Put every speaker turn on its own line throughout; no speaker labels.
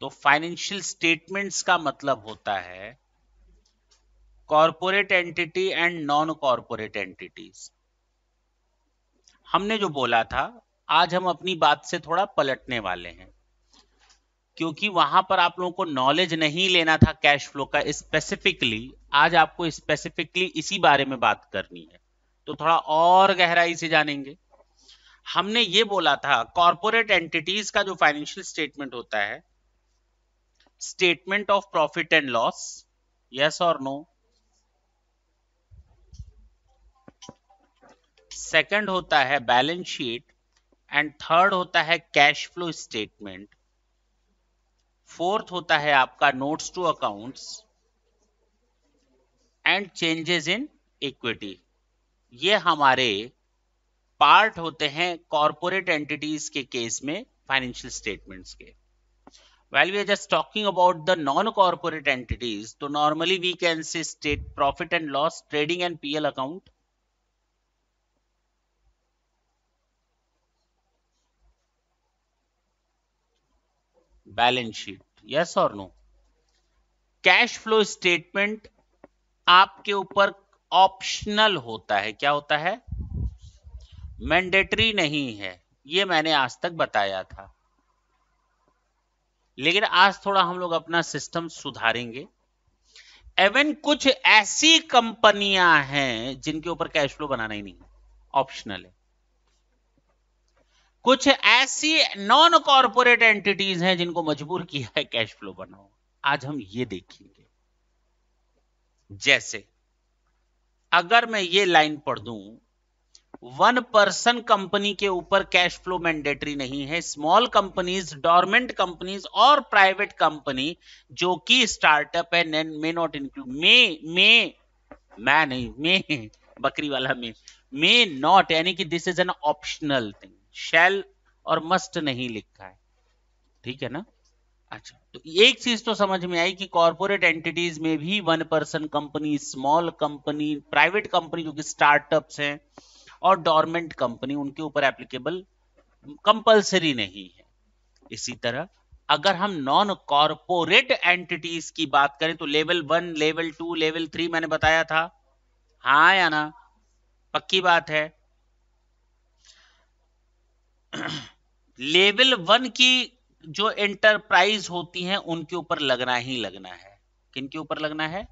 तो financial statements का मतलब होता है corporate entity and non corporate entities हमने जो बोला था आज हम अपनी बात से थोड़ा पलटने वाले हैं क्योंकि वहां पर आप लोगों को नॉलेज नहीं लेना था कैश फ्लो का स्पेसिफिकली आज आपको स्पेसिफिकली इसी बारे में बात करनी है तो थोड़ा और गहराई से जानेंगे हमने ये बोला था कॉरपोरेट एंटिटीज का जो फाइनेंशियल स्टेटमेंट होता है statement of profit and loss yes or no second होता है बैलेंस शीट एंड थर्ड होता है कैश फ्लो स्टेटमेंट फोर्थ होता है आपका notes to accounts and changes in equity ये हमारे पार्ट होते हैं कॉरपोरेट एंटिटीज के केस में फाइनेंशियल स्टेटमेंट्स के while we are just talking about the non-corporate entities so normally we can say state profit and loss trading and pl account balance sheet yes और no cash flow statement आपके ऊपर optional होता है क्या होता है mandatory नहीं है ये मैंने आज तक बताया था लेकिन आज थोड़ा हम लोग अपना सिस्टम सुधारेंगे एवन कुछ ऐसी कंपनियां हैं जिनके ऊपर कैश फ्लो बनाना ही नहीं ऑप्शनल है कुछ ऐसी नॉन कॉरपोरेट एंटिटीज हैं जिनको मजबूर किया है कैश फ्लो बनाओ आज हम ये देखेंगे जैसे अगर मैं ये लाइन पढ़ दूं वन पर्सन कंपनी के ऊपर कैश फ्लो मैंडेटरी नहीं है स्मॉल कंपनीज डॉर्मेंट कंपनीज और प्राइवेट कंपनी जो कि स्टार्टअप है मे नॉट इंक्लूड मे मे मैं नहीं मे बकरी वाला मे मे नॉट यानी कि this is an optional thing shall और मस्ट नहीं लिखा है ठीक है ना अच्छा तो एक चीज तो समझ में आई कि कॉर्पोरेट एंटिटीज में भी one person company small company private company जो कि स्टार्टअप्स हैं और डॉर्मेंट कंपनी उनके ऊपर एप्लीकेबल कंपलसरी नहीं है इसी तरह अगर हम नॉन कॉरपोरेट एंटिटीज की बात करें तो level one level two level three मैंने बताया था हाँ या ना पक्की बात है लेवल वन की जो एंटरप्राइज होती हैं उनके ऊपर लगना ही लगना है किन के ऊपर लगना है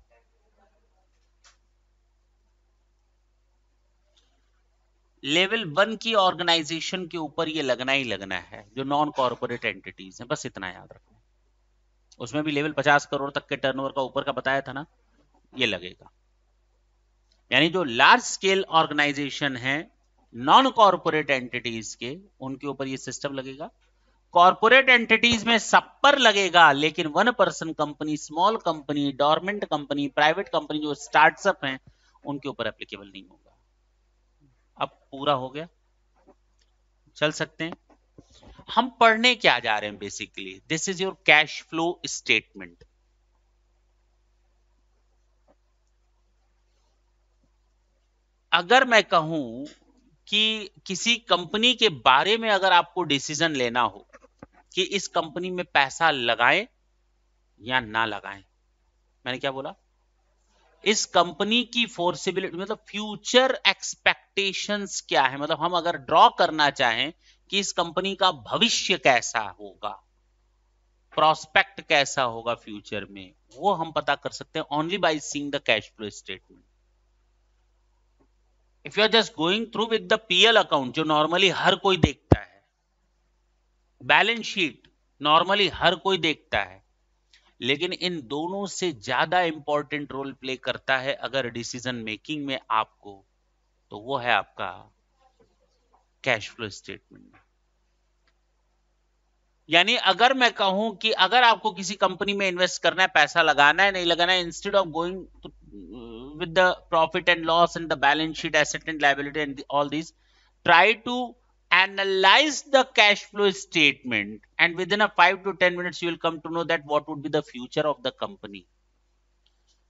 लेवल वन की ऑर्गेनाइजेशन के ऊपर ये लगना ही लगना है जो नॉन कॉर्पोरेट एंटिटीज हैं बस इतना याद रखना उसमें भी लेवल 50 करोड़ तक के टर्नओवर का ऊपर का बताया था ना ये लगेगा यानी जो लार्ज स्केल ऑर्गेनाइजेशन है नॉन कॉर्पोरेट एंटिटीज के उनके ऊपर ये सिस्टम लगेगा कॉर्पोरेट एंटिटीज में सब पर लगेगा लेकिन one person company small company dormant company private company जो स्टार्टअप हैं उनके ऊपर एप्लीकेबल नहीं होगा अब पूरा हो गया चल सकते हैं हम पढ़ने क्या जा रहे हैं basically this is your cash flow statement अगर मैं कहूं कि किसी कंपनी के बारे में अगर आपको डिसीजन लेना हो कि इस कंपनी में पैसा लगाएं या ना लगाएं मैंने क्या बोला इस कंपनी की फोर्सिबिलिटी मतलब फ्यूचर एक्सपेक्ट एक्सपेक्टेशंस क्या है मतलब हम अगर ड्रॉ करना चाहें कि इस कंपनी का भविष्य कैसा होगा प्रोस्पेक्ट कैसा होगा फ्यूचर में वो हम पता कर सकते हैं only by seeing the cash flow statement if you are just going through with the PL account जो नॉर्मली हर कोई देखता है बैलेंस शीट नॉर्मली हर कोई देखता है लेकिन इन दोनों से ज्यादा इंपॉर्टेंट रोल प्ले करता है अगर डिसीजन मेकिंग में आपको तो वो है आपका कैश फ्लो स्टेटमेंट यानी अगर मैं कहूं कि अगर आपको किसी कंपनी में इन्वेस्ट करना है पैसा लगाना है नहीं लगाना है instead of going with the profit and loss and the balance sheet asset and liability and all this try to analyze the cash flow statement and within a five to ten minutes you will come to know that what would be the future of the company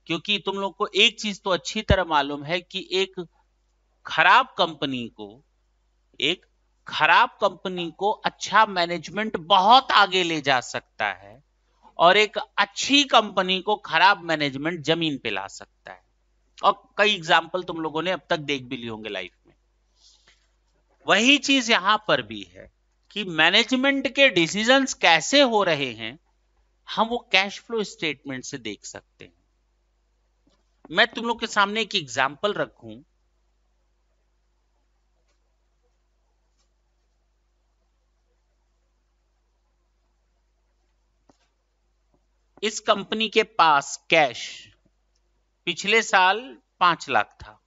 क्योंकि तुम लोग को एक चीज तो अच्छी तरह मालूम है कि एक खराब कंपनी को एक खराब कंपनी को अच्छा मैनेजमेंट बहुत आगे ले जा सकता है और एक अच्छी कंपनी को खराब मैनेजमेंट जमीन पे ला सकता है और कई एग्जाम्पल तुम लोगों ने अब तक देख भी लिए होंगे लाइफ में वही चीज यहां पर भी है कि मैनेजमेंट के डिसीजन कैसे हो रहे हैं हम वो कैश फ्लो स्टेटमेंट से देख सकते हैं मैं तुम लोग के सामने एक एग्जाम्पल रखूं इस कंपनी के पास कैश पिछले साल पांच लाख था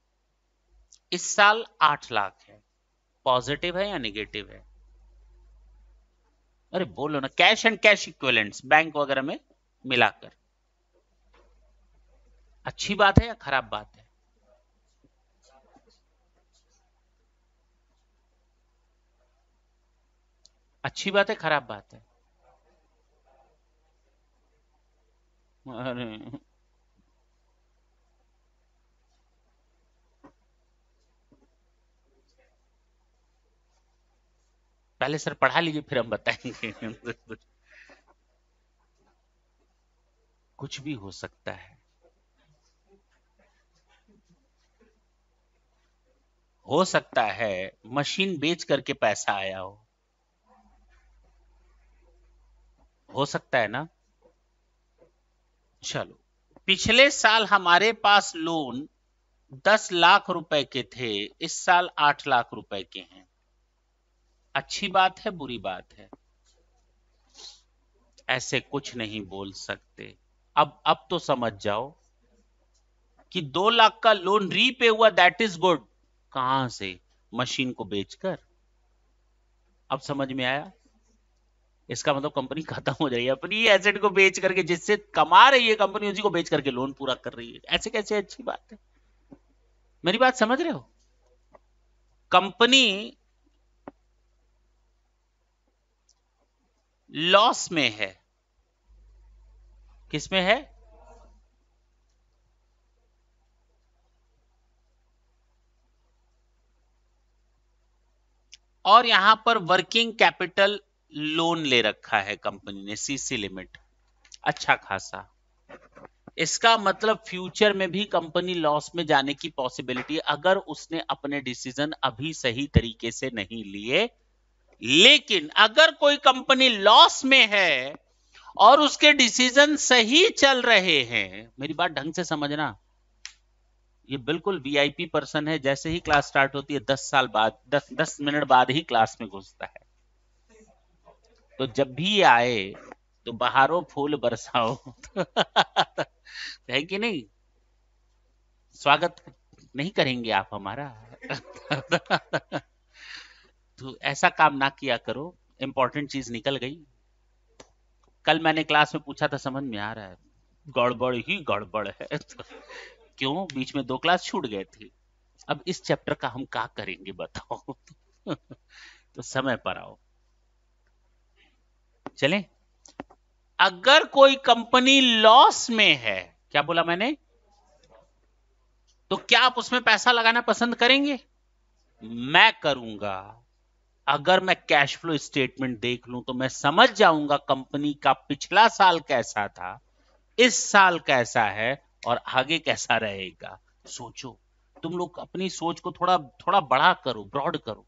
इस साल आठ लाख है पॉजिटिव है या निगेटिव है अरे बोलो ना cash and cash equivalents bank वगैरह में मिलाकर अच्छी बात है या खराब बात है अच्छी बात है खराब बात है अरे पहले सर पढ़ा लीजिए फिर हम बताएंगे कुछ भी हो सकता है हो सकता है मशीन बेच करके पैसा आया हो हो सकता है ना चलो पिछले साल हमारे पास लोन दस लाख रुपए के थे इस साल आठ लाख रुपए के हैं अच्छी बात है बुरी बात है ऐसे कुछ नहीं बोल सकते अब अब तो समझ जाओ कि दो लाख का लोन रीपे हुआ दैट इज गुड कहां से मशीन को बेचकर अब समझ में आया इसका मतलब कंपनी खत्म हो जाएगी अपनी एसेट को बेच करके जिससे कमा रही है कंपनी उसी को बेच करके लोन पूरा कर रही है ऐसे कैसे अच्छी बात है मेरी बात समझ रहे हो कंपनी लॉस में है किसमें है और यहां पर वर्किंग कैपिटल लोन ले रखा है कंपनी ने सीसी लिमिट अच्छा खासा इसका मतलब फ्यूचर में भी कंपनी लॉस में जाने की पॉसिबिलिटी अगर उसने अपने डिसीजन अभी सही तरीके से नहीं लिए लेकिन अगर कोई कंपनी लॉस में है और उसके डिसीजन सही चल रहे हैं मेरी बात ढंग से समझना ये बिल्कुल वीआईपी पर्सन है जैसे ही क्लास स्टार्ट होती है दस साल बाद दस दस मिनट बाद ही क्लास में घुसता है तो जब भी आए तो बहारो फूल बरसाओ है कि नहीं स्वागत नहीं करेंगे आप हमारा तो ऐसा काम ना किया करो इंपॉर्टेंट चीज निकल गई कल मैंने क्लास में पूछा था समझ में आ रहा है गड़बड़ ही गड़बड़ है तो क्यों बीच में दो क्लास छूट गए थे अब इस चैप्टर का हम क्या करेंगे बताओ तो समय पर आओ चलें अगर कोई कंपनी लॉस में है क्या बोला मैंने तो क्या आप उसमें पैसा लगाना पसंद करेंगे मैं करूंगा अगर मैं कैश फ्लो स्टेटमेंट देख लूं तो मैं समझ जाऊंगा कंपनी का पिछला साल कैसा था इस साल कैसा है और आगे कैसा रहेगा सोचो तुम लोग अपनी सोच को थोड़ा थोड़ा बड़ा करो ब्रॉड करो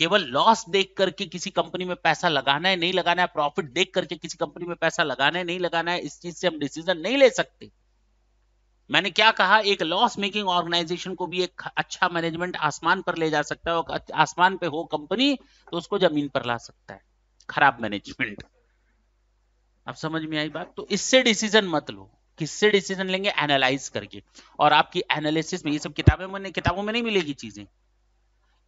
केवल लॉस देख करके किसी कंपनी में पैसा लगाना है नहीं लगाना है प्रॉफिट देख करके किसी कंपनी में पैसा लगाना है नहीं लगाना है इस चीज से हम डिसीजन नहीं ले सकते मैंने क्या कहा एक लॉस मेकिंग ऑर्गेनाइजेशन को भी एक अच्छा मैनेजमेंट आसमान पर ले जा सकता है आसमान पे हो कंपनी तो उसको जमीन पर ला सकता है खराब मैनेजमेंट अब समझ में आई बात तो इससे डिसीजन मत लो किससे डिसीजन लेंगे एनालाइज करके और आपकी एनालिसिस में ये सब किताबें मैंने किताबों में नहीं मिलेगी चीजें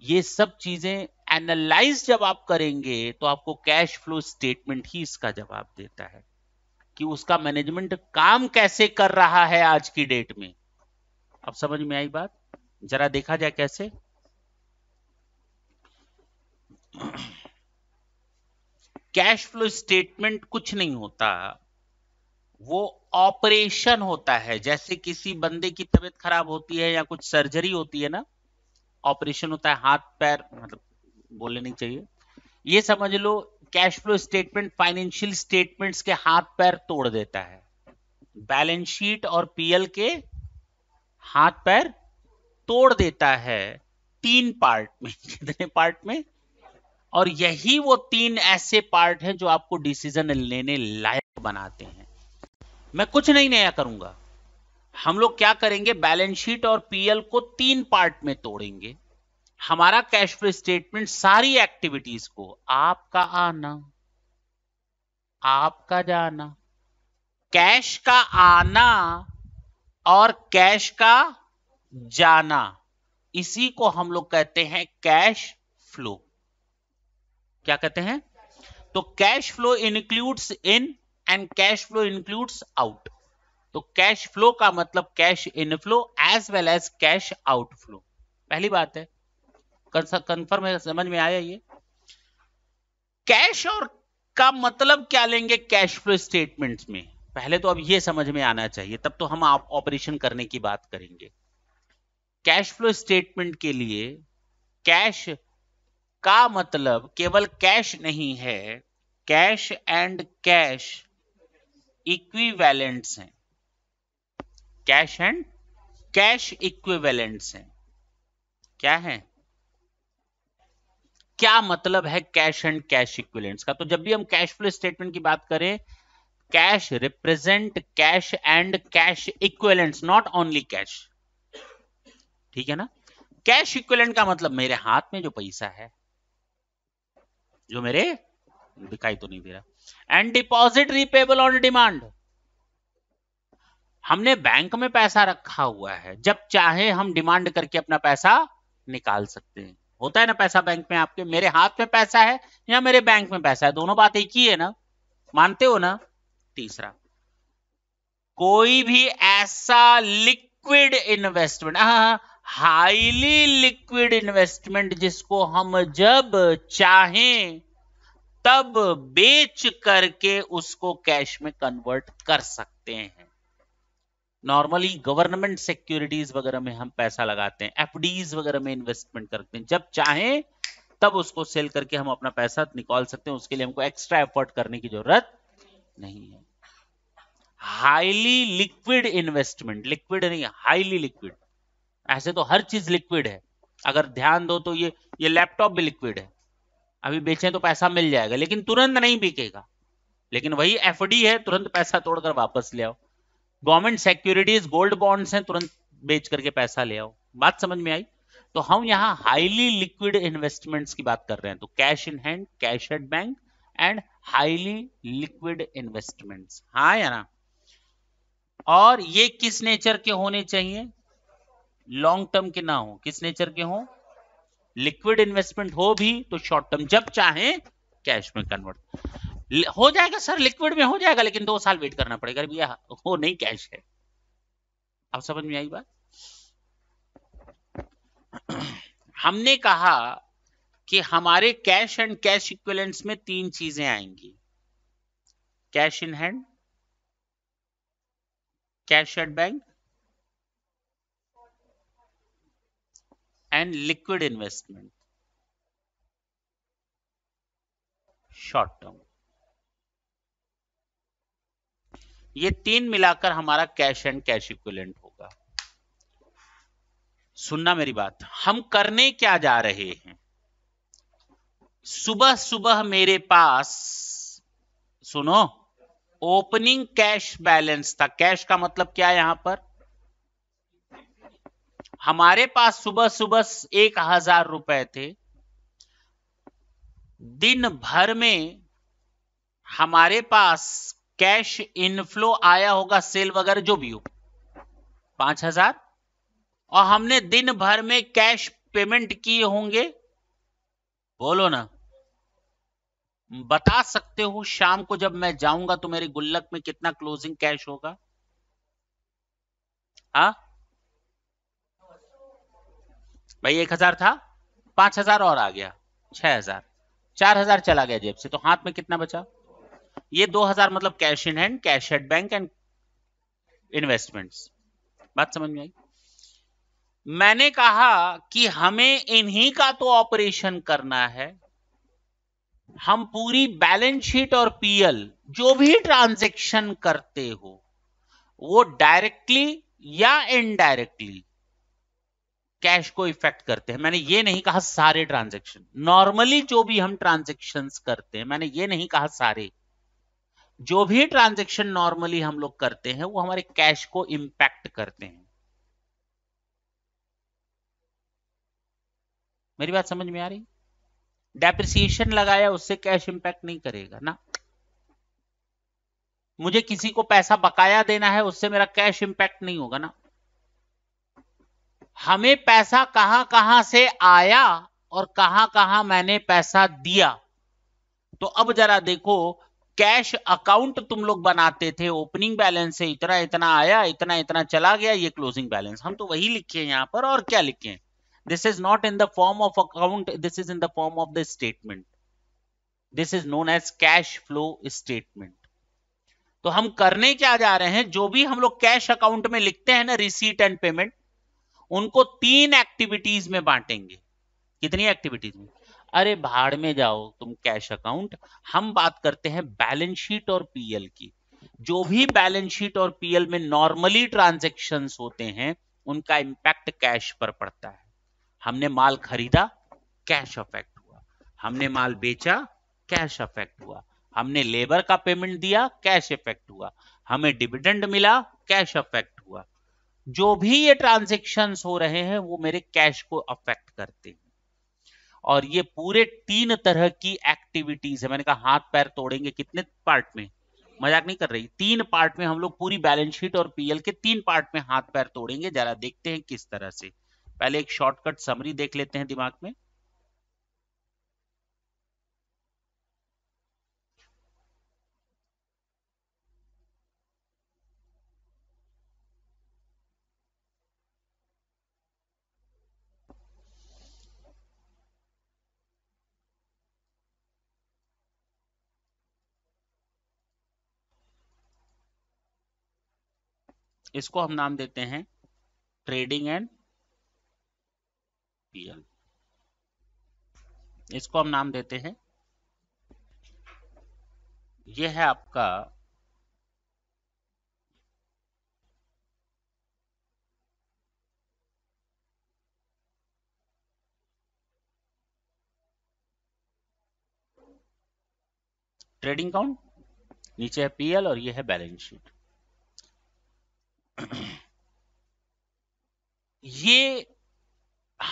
ये सब चीजें एनालाइज जब आप करेंगे तो आपको कैश फ्लो स्टेटमेंट ही इसका जवाब देता है कि उसका मैनेजमेंट काम कैसे कर रहा है आज की डेट में अब समझ में आई बात जरा देखा जाए कैसे कैश फ्लो स्टेटमेंट कुछ नहीं होता वो ऑपरेशन होता है जैसे किसी बंदे की तबीयत खराब होती है या कुछ सर्जरी होती है ना ऑपरेशन होता है हाथ पैर मतलब बोलने नहीं चाहिए ये समझ लो cash flow statement financial statements के हाथ पैर तोड़ देता है बैलेंस शीट और पीएल के हाथ पैर तोड़ देता है तीन पार्ट में कितने पार्ट में और यही वो तीन ऐसे पार्ट हैं जो आपको डिसीजन लेने लायक बनाते हैं मैं कुछ नहीं नया करूंगा हम लोग क्या करेंगे बैलेंस शीट और पीएल को तीन पार्ट में तोड़ेंगे हमारा कैश फ्लो स्टेटमेंट सारी एक्टिविटीज को आपका आना आपका जाना कैश का आना और कैश का जाना इसी को हम लोग कहते हैं कैश फ्लो क्या कहते हैं तो cash flow includes in and cash flow includes out तो कैश फ्लो का मतलब cash inflow as well as cash outflow पहली बात है कंफर्म है समझ में आया ये कैश और का मतलब क्या लेंगे कैश फ्लो स्टेटमेंट्स में पहले तो अब ये समझ में आना चाहिए तब तो हम आप ऑपरेशन करने की बात करेंगे कैश फ्लो स्टेटमेंट के लिए कैश का मतलब केवल कैश नहीं है कैश एंड कैश इक्विवेलेंट्स हैं कैश एंड कैश इक्विवेलेंट्स हैं क्या है क्या मतलब है कैश एंड कैश इक्विवेलेंट्स का तो जब भी हम कैश फ्लो स्टेटमेंट की बात करें cash represent cash and cash equivalents not only cash ठीक है ना कैश इक्विवेलेंट का मतलब मेरे हाथ में जो पैसा है जो मेरे दिखाई तो नहीं दे रहा and deposit repayable on demand हमने बैंक में पैसा रखा हुआ है जब चाहे हम डिमांड करके अपना पैसा निकाल सकते हैं होता है ना पैसा बैंक में आपके मेरे हाथ में पैसा है या मेरे बैंक में पैसा है दोनों बात एक ही है ना मानते हो ना तीसरा कोई भी ऐसा लिक्विड इन्वेस्टमेंट हाँ, हाँ, हाईली लिक्विड इन्वेस्टमेंट जिसको हम जब चाहें तब बेच करके उसको कैश में कन्वर्ट कर सकते हैं नॉर्मली गवर्नमेंट सिक्योरिटीज वगैरह में हम पैसा लगाते हैं एफडीज वगैरह में इन्वेस्टमेंट करते हैं जब चाहे तब उसको सेल करके हम अपना पैसा निकाल सकते हैं उसके लिए हमको एक्स्ट्रा एफर्ट करने की जरूरत नहीं है हाईली लिक्विड इन्वेस्टमेंट लिक्विड नहीं हाईली लिक्विड ऐसे तो हर चीज लिक्विड है अगर ध्यान दो तो ये ये लैपटॉप भी लिक्विड है अभी बेचें तो पैसा मिल जाएगा लेकिन तुरंत नहीं बिकेगा लेकिन वही एफडी है तुरंत पैसा तोड़कर वापस ले आओ गवर्नमेंट सिक्योरिटीज गोल्ड बॉन्ड्स हैं तुरंत बेच करके पैसा ले आओ बात समझ में आई तो हम यहाँ हाईली लिक्विड इन्वेस्टमेंट्स की बात कर रहे हैं तो cash in hand cash at bank and highly liquid investments हाँ या ना और ये किस नेचर के होने चाहिए लॉन्ग टर्म के ना हो किस नेचर के हो लिक्विड इन्वेस्टमेंट हो भी तो शॉर्ट टर्म जब चाहे कैश में कन्वर्ट हो जाएगा सर लिक्विड में हो जाएगा लेकिन दो साल वेट करना पड़ेगा भैया वो नहीं कैश है आप समझ में आई बात हमने कहा कि हमारे कैश एंड कैश इक्विवेलेंट्स में तीन चीजें आएंगी cash in hand cash at bank and liquid investment short term ये तीन मिलाकर हमारा कैश एंड कैश इक्विलेंट होगा सुनना मेरी बात हम करने क्या जा रहे हैं सुबह सुबह मेरे पास सुनो ओपनिंग कैश बैलेंस था कैश का मतलब क्या है यहां पर हमारे पास सुबह सुबह एक हजार रुपए थे दिन भर में हमारे पास कैश इनफ्लो आया होगा सेल वगैरह जो भी हो पांच हजार और हमने दिन भर में कैश पेमेंट किए होंगे बोलो ना बता सकते हो शाम को जब मैं जाऊंगा तो मेरे गुल्लक में कितना क्लोजिंग कैश होगा हा भाई एक हजार था पांच हजार और आ गया छह हजार चार हजार चला गया जेब से तो हाथ में कितना बचा ये 2000 मतलब cash in hand cash at bank and investments बात समझ में आई मैंने कहा कि हमें इन्हीं का तो ऑपरेशन करना है हम पूरी बैलेंस शीट और पीएल जो भी ट्रांजेक्शन करते हो वो डायरेक्टली या इनडायरेक्टली कैश को इफेक्ट करते हैं मैंने ये नहीं कहा सारे ट्रांजेक्शन नॉर्मली जो भी हम ट्रांजेक्शन करते हैं मैंने ये नहीं कहा सारे जो भी ट्रांजेक्शन नॉर्मली हम लोग करते हैं वो हमारे कैश को इम्पैक्ट करते हैं मेरी बात समझ में आ रही डेप्रिसिएशन लगाया उससे कैश इम्पैक्ट नहीं करेगा ना मुझे किसी को पैसा बकाया देना है उससे मेरा कैश इंपैक्ट नहीं होगा ना हमें पैसा कहां कहां से आया और कहां कहां मैंने पैसा दिया तो अब जरा देखो कैश अकाउंट तुम लोग बनाते थे ओपनिंग बैलेंस से इतना इतना आया इतना इतना चला गया ये क्लोजिंग बैलेंस हम तो वही लिखे यहाँ पर और क्या लिखे this is not in the form of account this is in the form of the statement this is known as cash flow statement तो हम करने क्या जा रहे हैं जो भी हम लोग कैश अकाउंट में लिखते हैं ना रिसीट एंड पेमेंट उनको तीन एक्टिविटीज में बांटेंगे कितनी एक्टिविटीज में अरे भाड़ में जाओ तुम कैश अकाउंट हम बात करते हैं बैलेंस शीट और पीएल की जो भी बैलेंस शीट और पीएल में नॉर्मली ट्रांजेक्शन होते हैं उनका इम्पैक्ट कैश पर पड़ता है हमने माल खरीदा कैश अफेक्ट हुआ हमने माल बेचा कैश अफेक्ट हुआ हमने लेबर का पेमेंट दिया कैश इफेक्ट हुआ हमें डिविडेंड मिला कैश अफेक्ट हुआ जो भी ये ट्रांजेक्शन हो रहे हैं वो मेरे कैश को अफेक्ट करते हैं और ये पूरे तीन तरह की एक्टिविटीज है मैंने कहा हाथ पैर तोड़ेंगे कितने पार्ट में मजाक नहीं कर रही तीन पार्ट में हम लोग पूरी बैलेंस शीट और पीएल के तीन पार्ट में हाथ पैर तोड़ेंगे जरा देखते हैं किस तरह से पहले एक शॉर्टकट समरी देख लेते हैं दिमाग में इसको हम नाम देते हैं ट्रेडिंग एंड पीएल इसको हम नाम देते हैं यह है आपका ट्रेडिंग अकाउंट नीचे है पीएल और यह है बैलेंस शीट ये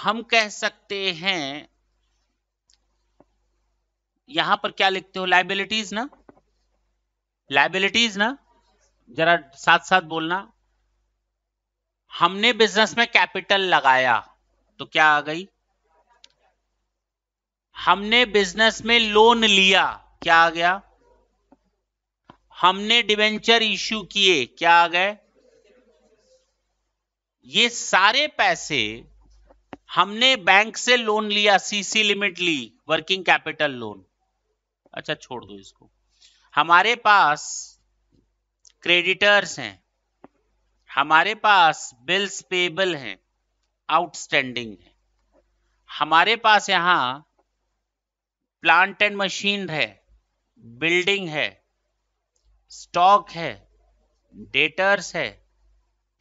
हम कह सकते हैं यहां पर क्या लिखते हो लाइबिलिटीज ना लाइबिलिटीज ना जरा साथ साथ बोलना हमने बिजनेस में कैपिटल लगाया तो क्या आ गई हमने बिजनेस में लोन लिया क्या आ गया हमने डिवेंचर इश्यू किए क्या आ गए ये सारे पैसे हमने बैंक से लोन लिया सीसी लिमिट ली वर्किंग कैपिटल लोन अच्छा छोड़ दो इसको हमारे पास क्रेडिटर्स हैं हमारे पास बिल्स पेबल हैं आउटस्टैंडिंग है हमारे पास यहां प्लांट एंड मशीन है बिल्डिंग है स्टॉक है डेटर्स है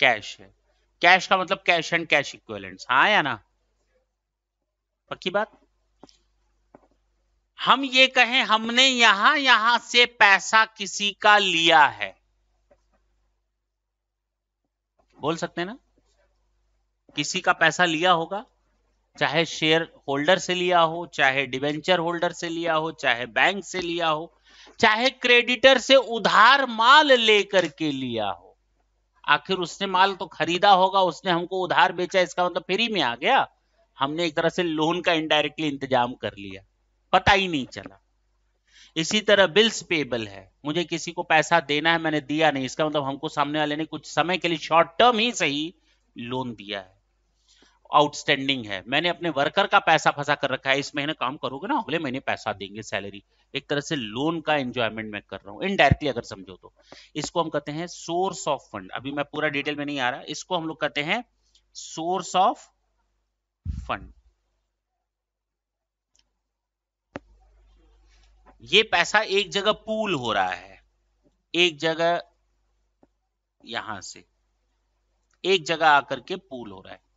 कैश है कैश का मतलब कैश एंड कैश इक्वेलेंट हाँ या ना पक्की बात हम ये कहें हमने यहां यहां से पैसा किसी का लिया है बोल सकते हैं ना किसी का पैसा लिया होगा चाहे शेयर होल्डर से लिया हो चाहे डिवेंचर होल्डर से लिया हो चाहे बैंक से लिया हो चाहे क्रेडिटर से उधार माल लेकर के लिया हो आखिर उसने माल तो खरीदा होगा उसने हमको उधार बेचा इसका मतलब फ्री में आ गया हमने एक तरह से लोन का इनडायरेक्टली इंतजाम कर लिया पता ही नहीं चला इसी तरह बिल्स पेबल है मुझे किसी को पैसा देना है मैंने दिया नहीं इसका मतलब हमको सामने वाले ने कुछ समय के लिए शॉर्ट टर्म ही सही लोन दिया है आउटस्टैंडिंग है मैंने अपने वर्कर का पैसा फंसा कर रखा है इस महीने काम करोगे ना अगले महीने पैसा देंगे सैलरी एक तरह से लोन का एंजॉयमेंट मैं कर रहा हूँ इनडायरेक्टली अगर समझो तो इसको हम कहते हैं सोर्स ऑफ फंड अभी मैं पूरा डिटेल में नहीं आ रहा इसको हम लोग कहते हैं सोर्स ऑफ फंड ये पैसा एक जगह पूल हो रहा है एक जगह यहां से एक जगह आकर के पूल हो रहा है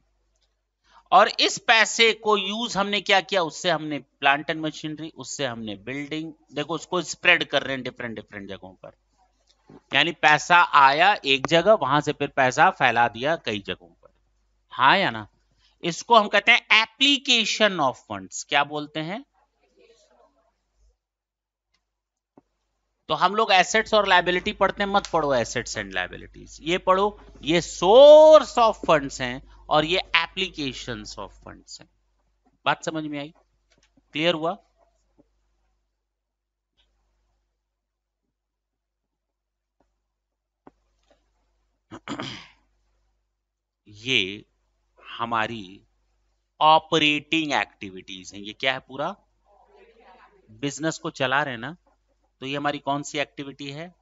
और इस पैसे को यूज हमने क्या किया उससे हमने प्लांट एंड मशीनरी उससे हमने बिल्डिंग देखो उसको स्प्रेड कर रहे हैं डिफरेंट डिफरेंट जगहों पर यानी पैसा आया एक जगह वहां से फिर पैसा फैला दिया कई जगहों पर हाँ या ना इसको हम कहते हैं एप्लीकेशन ऑफ फंड्स क्या बोलते हैं तो हम लोग एसेट्स और लाइबिलिटी पढ़ते हैं मत पढ़ो एसेट्स एंड लाइबिलिटीज ये पढ़ो ये सोर्स ऑफ फंड्स हैं और ये एप्लीकेशन ऑफ फंड बात समझ में आई क्लियर हुआ ये हमारी ऑपरेटिंग एक्टिविटीज हैं ये क्या है पूरा बिजनेस को चला रहे ना तो ये हमारी कौन सी एक्टिविटी है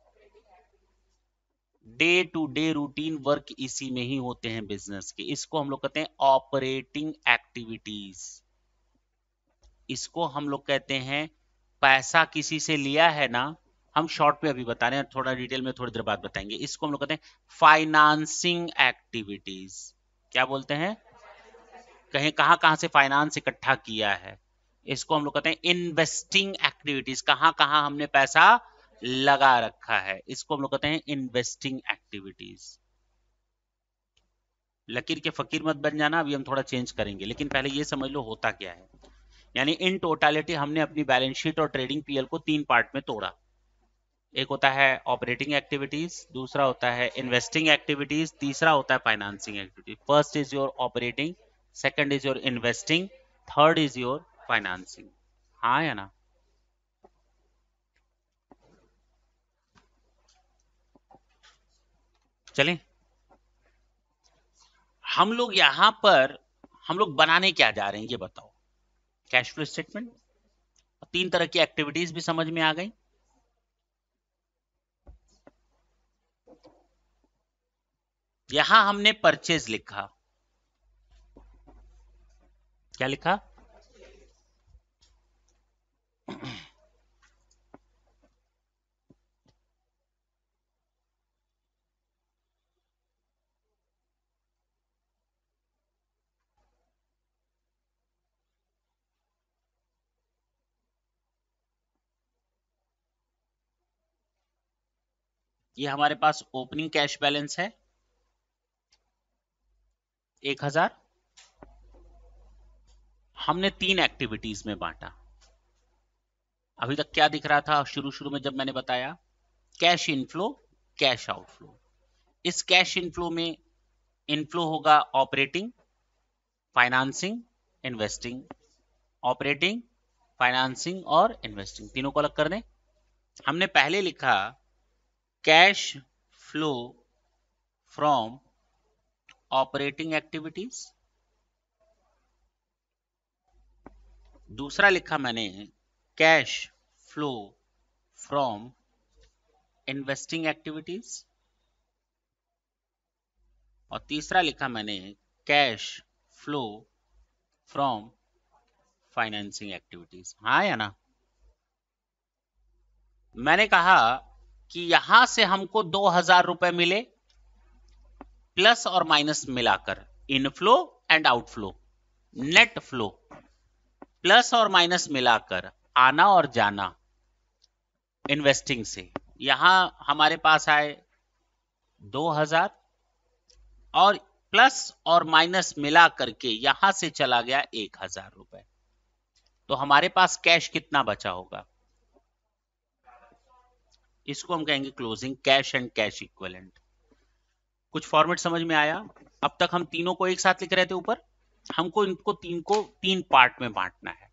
day to day routine work इसी में ही होते हैं बिजनेस के इसको हम लोग कहते हैं ऑपरेटिंग एक्टिविटीज इसको हम लोग कहते हैं पैसा किसी से लिया है ना हम शॉर्ट पे अभी बता रहे हैं थोड़ा डिटेल में थोड़ी देर बाद बताएंगे इसको हम लोग कहते हैं फाइनेंसिंग एक्टिविटीज क्या बोलते हैं कहीं कहां कहां से फाइनेंस इकट्ठा किया है इसको हम लोग कहते हैं इन्वेस्टिंग एक्टिविटीज कहां कहां हमने पैसा लगा रखा है इसको हम लोग कहते हैं इन्वेस्टिंग एक्टिविटीज लकीर के फकीर मत बन जाना अभी हम थोड़ा चेंज करेंगे लेकिन पहले ये समझ लो होता क्या है यानी इन टोटालिटी हमने अपनी बैलेंस शीट और ट्रेडिंग पीएल को तीन पार्ट में तोड़ा एक होता है ऑपरेटिंग एक्टिविटीज दूसरा होता है इन्वेस्टिंग एक्टिविटीज तीसरा होता है financing activities first is your operating second is your investing third is your financing हाँ या ना चलें हम लोग यहां पर हम लोग बनाने क्या जा रहे हैं ये बताओ कैश फ्लो स्टेटमेंट तीन तरह की एक्टिविटीज भी समझ में आ गई यहां हमने परचेज लिखा क्या लिखा ये हमारे पास ओपनिंग कैश बैलेंस है एक हजार हमने तीन एक्टिविटीज में बांटा अभी तक क्या दिख रहा था शुरू शुरू में जब मैंने बताया कैश इनफ्लो कैश आउटफ्लो इस कैश इनफ्लो में इनफ्लो होगा operating financing investing operating financing और इन्वेस्टिंग तीनों को अलग कर दें हमने पहले लिखा cash flow from operating activities दूसरा लिखा मैंने cash flow from investing activities और तीसरा लिखा मैंने cash flow from financing activities हाँ या ना मैंने कहा कि यहां से हमको दो हजार रुपए मिले प्लस और माइनस मिलाकर inflow and outflow net flow plus और माइनस मिलाकर आना और जाना इन्वेस्टिंग से यहां हमारे पास आए दो हजार और प्लस और माइनस मिला करके यहां से चला गया एक हजार रुपए तो हमारे पास कैश कितना बचा होगा इसको हम कहेंगे closing cash and cash equivalent कुछ फॉर्मेट समझ में आया अब तक हम तीनों को एक साथ लिख रहे थे ऊपर हमको इनको तीन को तीन पार्ट में बांटना है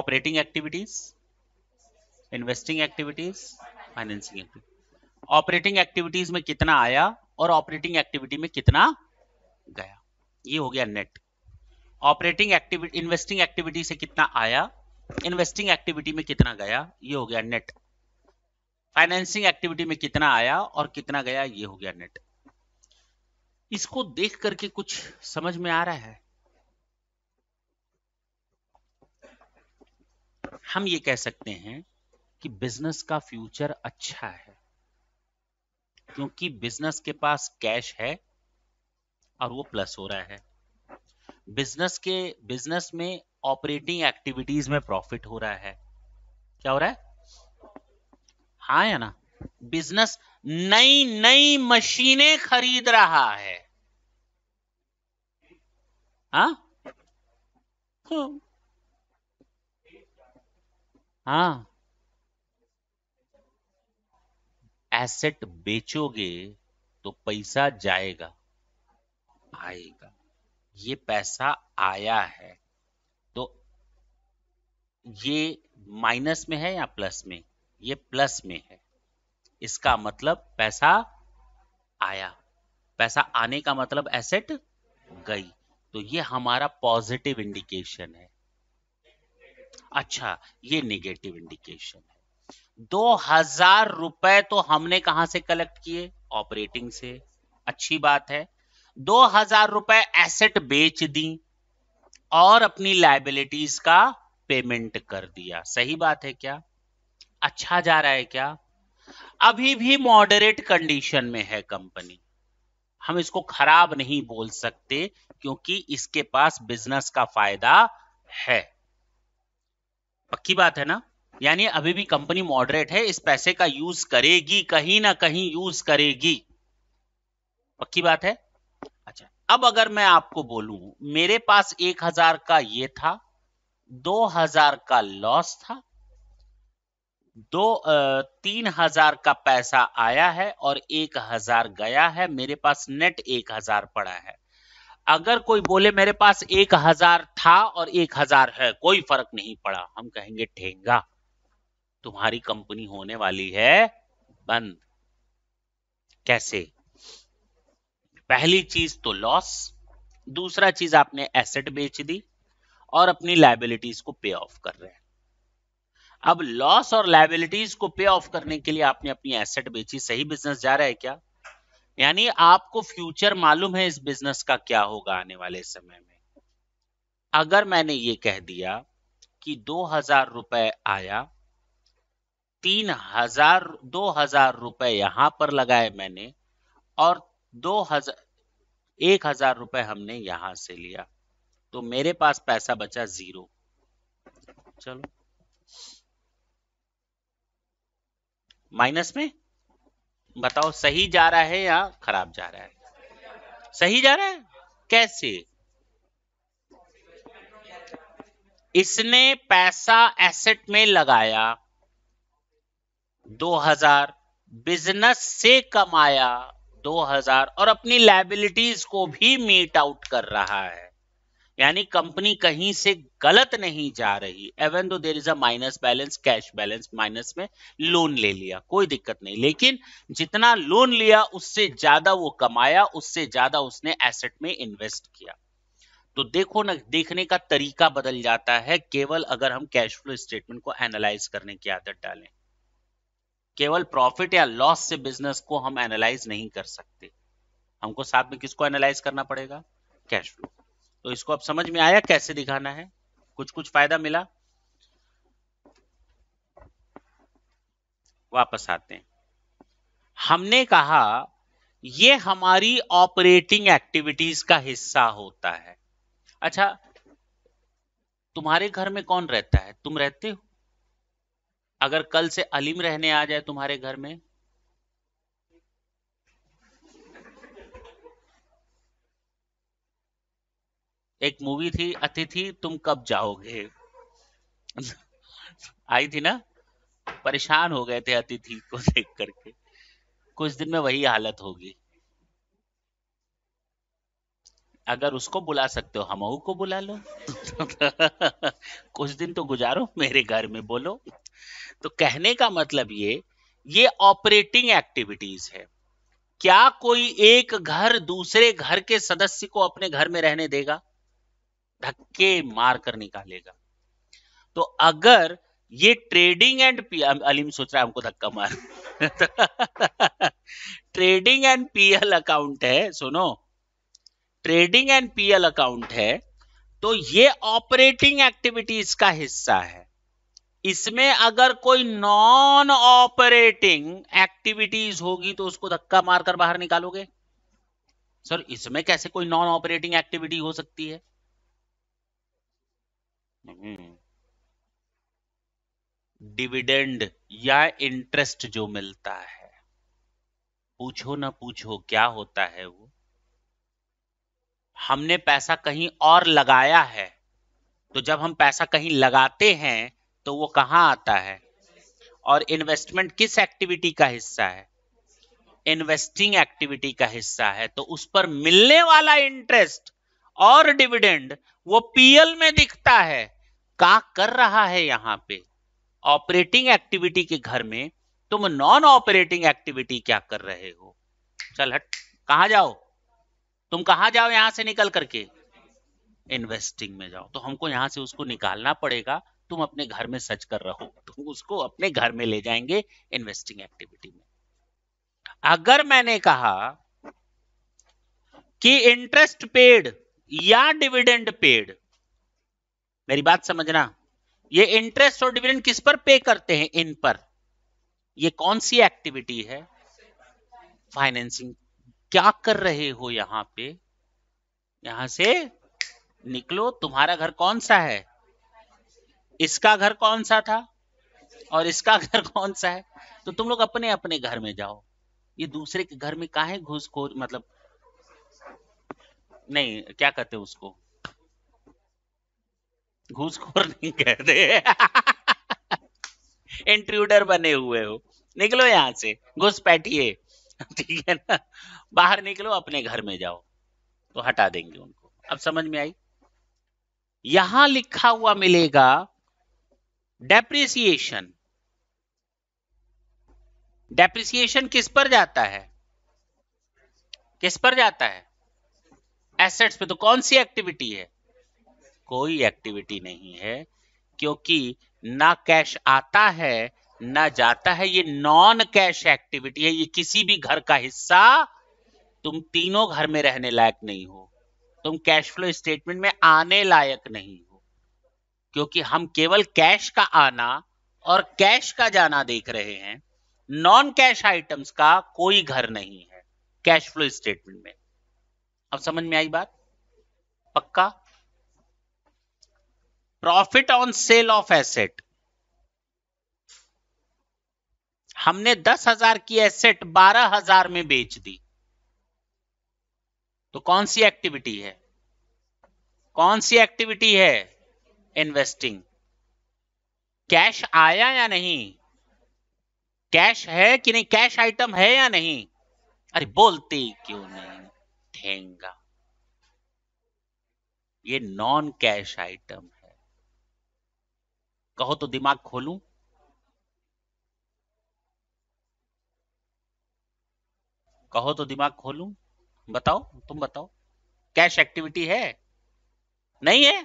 operating activities investing activities financing activities operating activities में कितना आया और ऑपरेटिंग एक्टिविटी में कितना गया ये हो गया net operating activity investing activity से कितना आया इन्वेस्टिंग एक्टिविटी में कितना गया ये हो गया नेट फाइनेंसिंग एक्टिविटी में कितना आया और कितना गया ये हो गया नेट इसको देख करके कुछ समझ में आ रहा है हम ये कह सकते हैं कि बिजनेस का फ्यूचर अच्छा है क्योंकि बिजनेस के पास कैश है और वो प्लस हो रहा है बिजनेस के बिजनेस में ऑपरेटिंग एक्टिविटीज में प्रॉफिट हो रहा है क्या हो रहा है हाँ या ना बिजनेस नई नई मशीनें खरीद रहा है हा हाँ एसेट तो हाँ। बेचोगे तो पैसा जाएगा आएगा ये पैसा आया है तो ये माइनस में है या प्लस में ये प्लस में है इसका मतलब पैसा आया पैसा आने का मतलब एसेट गई तो ये हमारा पॉजिटिव इंडिकेशन है अच्छा ये नेगेटिव इंडिकेशन है दो हजार रुपए तो हमने कहां से कलेक्ट किए ऑपरेटिंग से अच्छी बात है दो हजार रुपए एसेट बेच दी और अपनी लाइबिलिटीज का पेमेंट कर दिया सही बात है क्या अच्छा जा रहा है क्या अभी भी मॉडरेट कंडीशन में है कंपनी हम इसको खराब नहीं बोल सकते क्योंकि इसके पास बिजनेस का फायदा है पक्की बात है ना यानी अभी भी कंपनी मॉडरेट है इस पैसे का यूज करेगी कहीं ना कहीं यूज करेगी पक्की बात है अच्छा अब अगर मैं आपको बोलू मेरे पास एक हजार का ये था दो हजार का लॉस था दो तीन हजार का पैसा आया है और एक हजार गया है मेरे पास नेट एक हजार पड़ा है अगर कोई बोले मेरे पास एक हजार था और एक हजार है कोई फर्क नहीं पड़ा हम कहेंगे ठेंगा तुम्हारी कंपनी होने वाली है बंद कैसे पहली चीज तो लॉस दूसरा चीज आपने एसेट बेच दी और अपनी लाइबिलिटीज को पे ऑफ कर रहे हैं अब लॉस और लाइबिलिटीज को पे ऑफ करने के लिए आपने अपनी एसेट बेची सही बिजनेस जा रहा है क्या यानी आपको फ्यूचर मालूम है इस बिजनेस का क्या होगा आने वाले समय में अगर मैंने ये कह दिया कि दो हजार रुपए आया तीन हजार दो हजार रुपए यहां पर लगाए मैंने और दो हजार एक हजार रुपए हमने यहां से लिया तो मेरे पास पैसा बचा जीरो चलो माइनस में बताओ सही जा रहा है या खराब जा रहा है सही जा रहा है कैसे इसने पैसा एसेट में लगाया 2000 बिजनेस से कमाया 2000 और अपनी लाइबिलिटीज को भी मीट आउट कर रहा है यानी कंपनी कहीं से गलत नहीं जा रही even though there is a minus balance cash balance minus में लोन ले लिया कोई दिक्कत नहीं लेकिन जितना लोन लिया उससे ज्यादा वो कमाया उससे ज्यादा उसने एसेट में इन्वेस्ट किया तो देखो ना देखने का तरीका बदल जाता है केवल अगर हम कैश फ्लो स्टेटमेंट को एनालाइज करने की आदत डालें केवल प्रॉफिट या लॉस से बिजनेस को हम एनालाइज नहीं कर सकते हमको साथ में किसको एनालाइज करना पड़ेगा कैश फ्लो तो इसको अब समझ में आया कैसे दिखाना है कुछ कुछ फायदा मिला वापस आते हैं हमने कहा ये हमारी ऑपरेटिंग एक्टिविटीज का हिस्सा होता है अच्छा तुम्हारे घर में कौन रहता है तुम रहते हो अगर कल से अलीम रहने आ जाए तुम्हारे घर में एक मूवी थी अतिथि तुम कब जाओगे आई थी ना परेशान हो गए थे अतिथि को देख करके कुछ दिन में वही हालत होगी अगर उसको बुला सकते हो हमऊ को बुला लो कुछ दिन तो गुजारो मेरे घर में बोलो तो कहने का मतलब ये ये ऑपरेटिंग एक्टिविटीज है क्या कोई एक घर दूसरे घर के सदस्य को अपने घर में रहने देगा धक्के मार कर निकालेगा तो अगर ये ट्रेडिंग एंड अलीम सोच रहा है हमको धक्का मार ट्रेडिंग एंड पीएल अकाउंट है सुनो ट्रेडिंग एंड पीएल अकाउंट है तो ये ऑपरेटिंग एक्टिविटीज का हिस्सा है इसमें अगर कोई नॉन ऑपरेटिंग एक्टिविटीज होगी तो उसको धक्का मारकर बाहर निकालोगे सर इसमें कैसे कोई नॉन ऑपरेटिंग एक्टिविटी हो सकती है डिविडेंड हम्म। या इंटरेस्ट जो मिलता है पूछो ना पूछो क्या होता है वो हमने पैसा कहीं और लगाया है तो जब हम पैसा कहीं लगाते हैं तो वो कहां आता है और इन्वेस्टमेंट किस एक्टिविटी का हिस्सा है इन्वेस्टिंग एक्टिविटी का हिस्सा है तो उस पर मिलने वाला इंटरेस्ट और डिविडेंड वो पीएल में दिखता है का कर रहा है यहां पे ऑपरेटिंग एक्टिविटी के घर में तुम नॉन ऑपरेटिंग एक्टिविटी क्या कर रहे हो चल हट कहा जाओ तुम कहा जाओ यहां से निकल करके इन्वेस्टिंग में जाओ तो हमको यहां से उसको निकालना पड़ेगा तुम अपने घर में सच कर रहो तुम तो उसको अपने घर में ले जाएंगे इन्वेस्टिंग एक्टिविटी में अगर मैंने कहा कि इंटरेस्ट पेड या डिविडेंड पेड मेरी बात समझना ये इंटरेस्ट और डिविडेंड किस पर पे करते हैं इन पर ये कौन सी एक्टिविटी है फाइनेंसिंग क्या कर रहे हो यहां पे यहां से निकलो तुम्हारा घर कौन सा है इसका घर कौन सा था और इसका घर कौन सा है तो तुम लोग अपने अपने घर में जाओ ये दूसरे के घर में काहे घुसखोर मतलब नहीं क्या कहते उसको घूसखोर नहीं कहते इंट्रूडर बने हुए हो निकलो यहां से घुस बैठिए ठीक है ना बाहर निकलो अपने घर में जाओ तो हटा देंगे उनको अब समझ में आई यहां लिखा हुआ मिलेगा डेप्रिसिएशन डेप्रिसिएशन किस पर जाता है किस पर जाता है एसेट्स पे तो कौन सी एक्टिविटी है कोई एक्टिविटी नहीं है क्योंकि ना कैश आता है ना जाता है ये नॉन कैश एक्टिविटी है ये किसी भी घर का हिस्सा तुम तीनों घर में रहने लायक नहीं हो तुम कैश फ्लो स्टेटमेंट में आने लायक नहीं हो क्योंकि हम केवल कैश का आना और कैश का जाना देख रहे हैं नॉन कैश आइटम्स का कोई घर नहीं है कैश फ्लो स्टेटमेंट में अब समझ में आई बात पक्का profit on sale of asset हमने दस हजार की एसेट बारह हजार में बेच दी तो कौन सी एक्टिविटी है कौन सी एक्टिविटी है इन्वेस्टिंग कैश आया या नहीं कैश है कि नहीं कैश आइटम है या नहीं अरे बोलती क्यों नहीं महंगा ये नॉन कैश आइटम है कहो तो दिमाग खोलूं कहो तो दिमाग खोलूं बताओ तुम बताओ कैश एक्टिविटी है नहीं है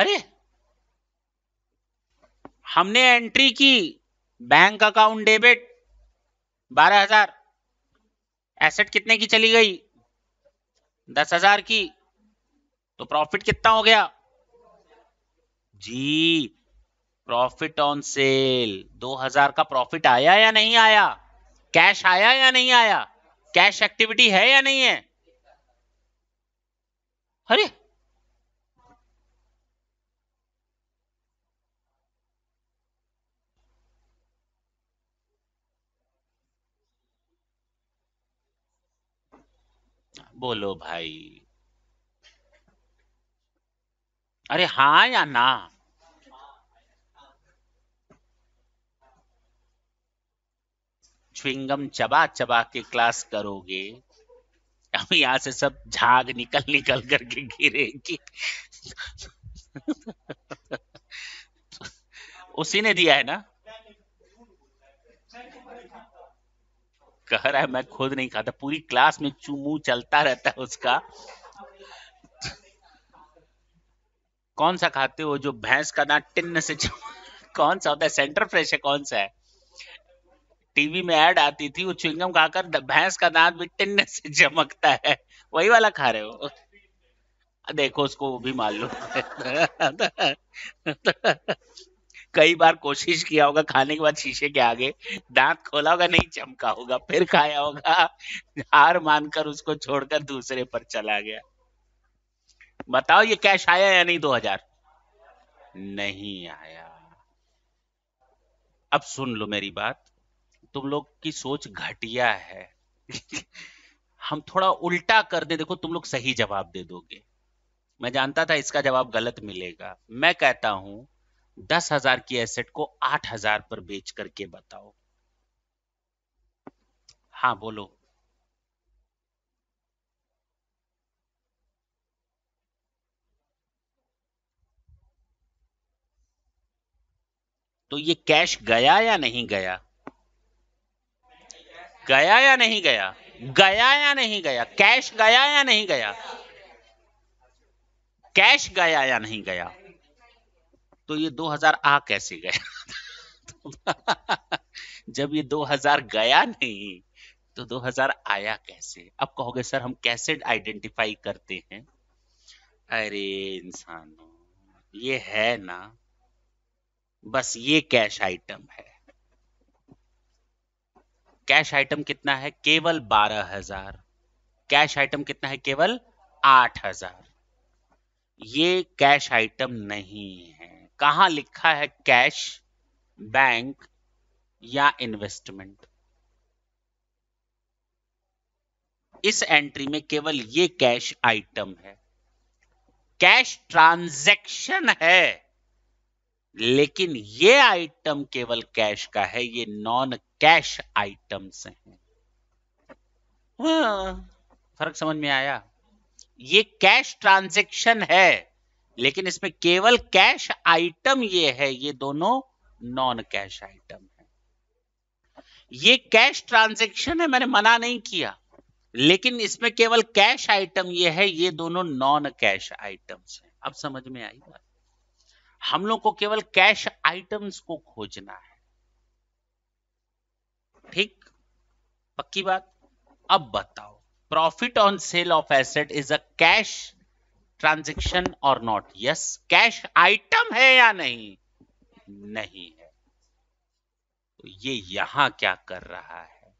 अरे हमने एंट्री की बैंक अकाउंट डेबिट बारह हजार एसेट कितने की चली गई दस हजार की तो प्रॉफिट कितना हो गया जी प्रॉफिट ऑन सेल दो हजार का प्रॉफिट आया या नहीं आया कैश आया या नहीं आया कैश एक्टिविटी है या नहीं है अरे बोलो भाई अरे हाँ या ना छुंगम चबा चबा के क्लास करोगे हम यहां से सब झाग निकल निकल करके गिरेगी उसी ने दिया है ना कह रहा है मैं खुद नहीं खाता पूरी क्लास में चुमू चलता रहता है उसका कौन सा खाते हो जो भैंस का दांत टिन्न से कौन सा होता है सेंटर फ्रेश है कौन सा है टीवी में एड आती थी वो चुंगम खाकर भैंस का दांत भी टिन्न से चमकता है वही वाला खा रहे हो देखो उसको वो भी मान लो कई बार कोशिश किया होगा खाने के बाद शीशे के आगे दांत खोला होगा नहीं चमका होगा फिर खाया होगा हार मानकर उसको छोड़कर दूसरे पर चला गया बताओ ये कैश आया या नहीं दो हजार नहीं आया अब सुन लो मेरी बात तुम लोग की सोच घटिया है हम थोड़ा उल्टा कर दे देखो तुम लोग सही जवाब दे दोगे मैं जानता था इसका जवाब गलत मिलेगा मैं कहता हूं दस हजार की एसेट को आठ हजार पर बेच करके बताओ हाँ बोलो तो ये कैश गया या नहीं गया गया या नहीं गया गया या नहीं गया कैश गया या नहीं गया कैश गया या नहीं गया तो ये 2000 आ कैसे गया जब ये 2000 गया नहीं तो 2000 आया कैसे अब कहोगे सर हम कैसे आइडेंटिफाई करते हैं अरे इंसानों ये है ना बस ये कैश आइटम है कैश आइटम कितना है केवल बारह हजार कैश आइटम कितना है केवल आठ हजार ये कैश आइटम नहीं है कहा लिखा है कैश बैंक या इन्वेस्टमेंट इस एंट्री में केवल ये कैश आइटम है कैश ट्रांजैक्शन है लेकिन ये आइटम केवल कैश का है ये नॉन कैश आइटम्स हैं हाँ, फर्क समझ में आया ये कैश ट्रांजैक्शन है लेकिन इसमें केवल कैश आइटम ये है ये दोनों नॉन कैश आइटम है ये कैश ट्रांजेक्शन है मैंने मना नहीं किया लेकिन इसमें केवल कैश आइटम ये है ये दोनों नॉन कैश आइटम्स हैं अब समझ में आई बात हम लोग को केवल कैश आइटम्स को खोजना है ठीक पक्की बात अब बताओ profit on sale of asset is a cash transaction और नॉट यस कैश आइटम है या नहीं नहीं है तो ये यहां क्या कर रहा है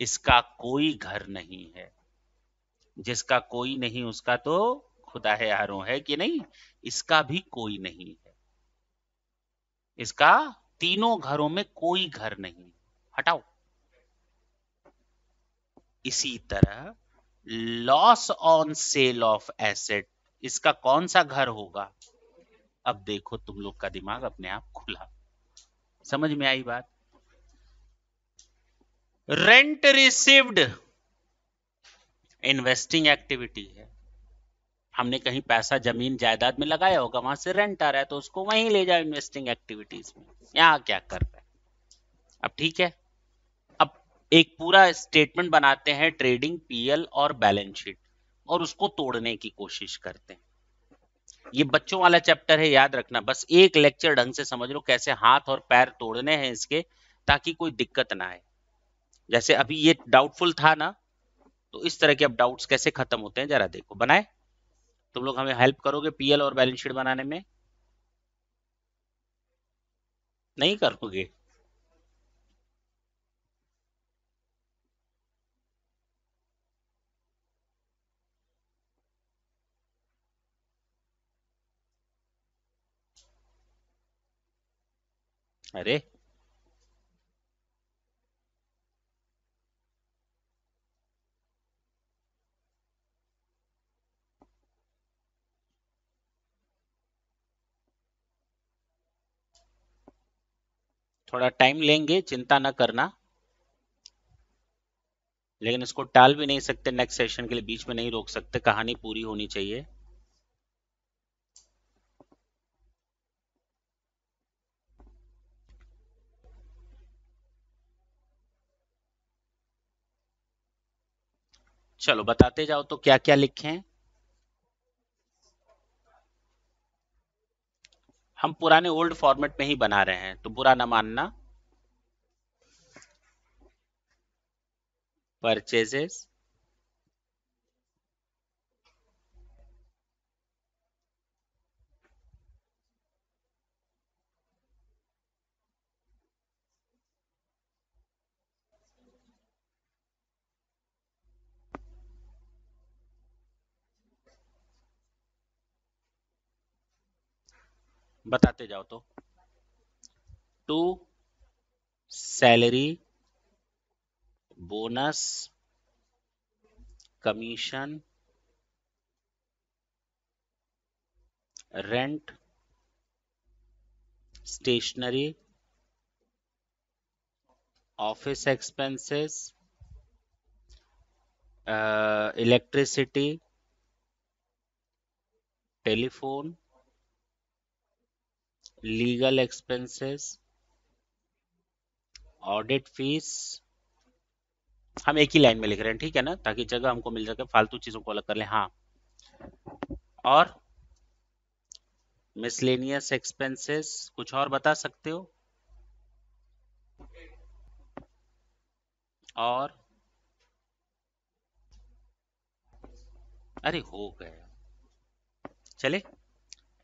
इसका कोई घर नहीं है जिसका कोई नहीं उसका तो खुदा है यारों है कि नहीं इसका भी कोई नहीं है इसका तीनों घरों में कोई घर नहीं हटाओ इसी तरह loss on sale of asset इसका कौन सा घर होगा अब देखो तुम लोग का दिमाग अपने आप खुला समझ में आई बात रेंट रिसीव्ड इन्वेस्टिंग एक्टिविटी है हमने कहीं पैसा जमीन जायदाद में लगाया होगा वहां से रेंट आ रहा है तो उसको वहीं ले जाओ इन्वेस्टिंग एक्टिविटीज में यहां क्या कर रहा है अब ठीक है एक पूरा स्टेटमेंट बनाते हैं ट्रेडिंग पीएल और बैलेंस शीट और उसको तोड़ने की कोशिश करते हैं ये बच्चों वाला चैप्टर है याद रखना बस एक लेक्चर ढंग से समझ लो कैसे हाथ और पैर तोड़ने हैं इसके ताकि कोई दिक्कत ना आए जैसे अभी ये डाउटफुल था ना तो इस तरह के अब डाउट्स कैसे खत्म होते हैं जरा देखो बनाए तुम लोग हमें हेल्प करोगे पीएल और बैलेंस शीट बनाने में नहीं करोगे अरे थोड़ा टाइम लेंगे चिंता ना करना लेकिन इसको टाल भी नहीं सकते नेक्स्ट सेशन के लिए बीच में नहीं रोक सकते कहानी पूरी होनी चाहिए चलो बताते जाओ तो क्या क्या लिखे हैं हम पुराने ओल्ड फॉर्मेट में ही बना रहे हैं तो बुरा ना मानना परचेजेस बताते जाओ तो to salary bonus commission rent stationery office expenses electricity telephone legal expenses, audit fees हम एक ही लाइन में लिख रहे हैं ठीक है ना ताकि जगह हमको मिल सके फालतू चीजों को अलग कर ले हाँ और मिसलेनियस एक्सपेंसेस कुछ और बता सकते हो और अरे हो गया चले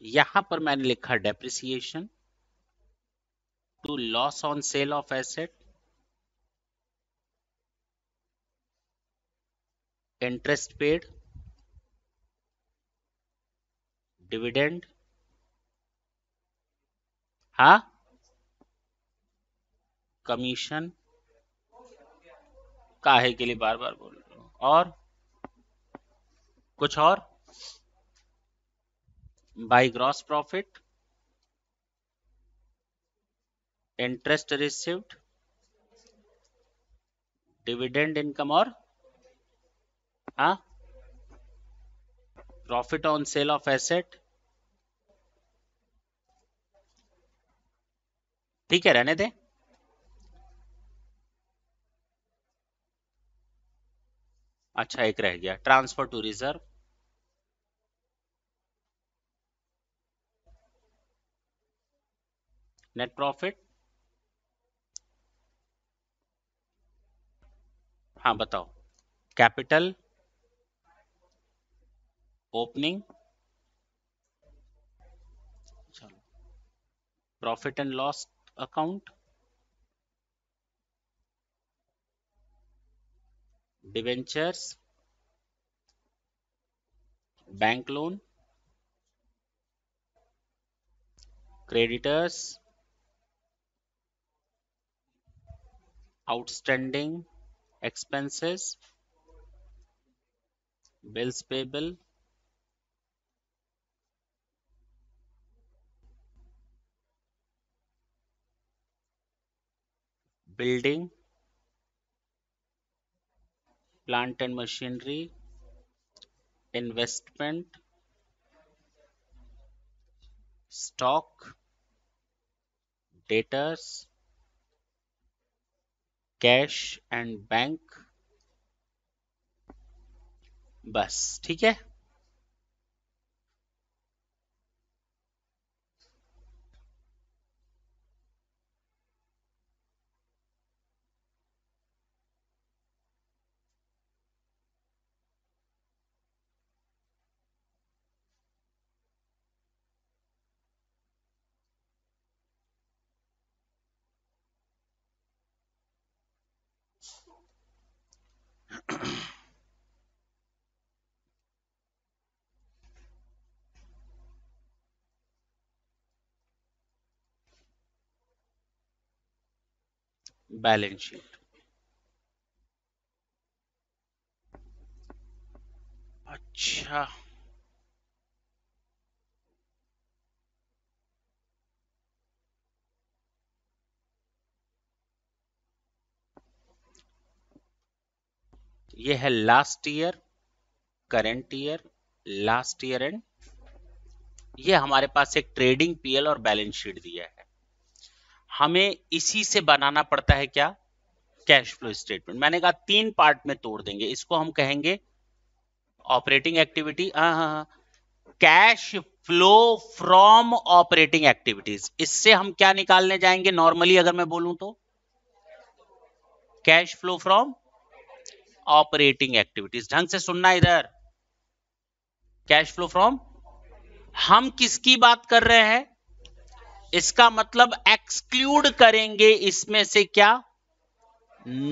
यहां पर मैंने लिखा depreciation to loss on sale of asset interest paid dividend हा कमीशन काहे के लिए बार बार बोल रहा हूं और कुछ और by gross profit interest received dividend income or huh? profit on sale of asset ठीक है रहने दे अच्छा एक रह गया transfer to reserve net profit हाँ बताओ कैपिटल ओपनिंग चलो profit and loss account debentures bank loan creditors Outstanding expenses, bills payable, building, plant and machinery, investment, stock, debtors, cash and bank बस ठीक है बैलेंस शीट अच्छा ये है last year current year last year and ये हमारे पास एक ट्रेडिंग पीएल और बैलेंस शीट दिया है हमें इसी से बनाना पड़ता है क्या कैश फ्लो स्टेटमेंट मैंने कहा तीन पार्ट में तोड़ देंगे इसको हम कहेंगे operating activity cash flow from operating activities इससे हम क्या निकालने जाएंगे नॉर्मली अगर मैं बोलूं तो cash flow from operating activities ढंग से सुनना इधर कैश फ्लो फ्रॉम हम किसकी बात कर रहे हैं इसका मतलब एक्सक्लूड करेंगे इसमें से क्या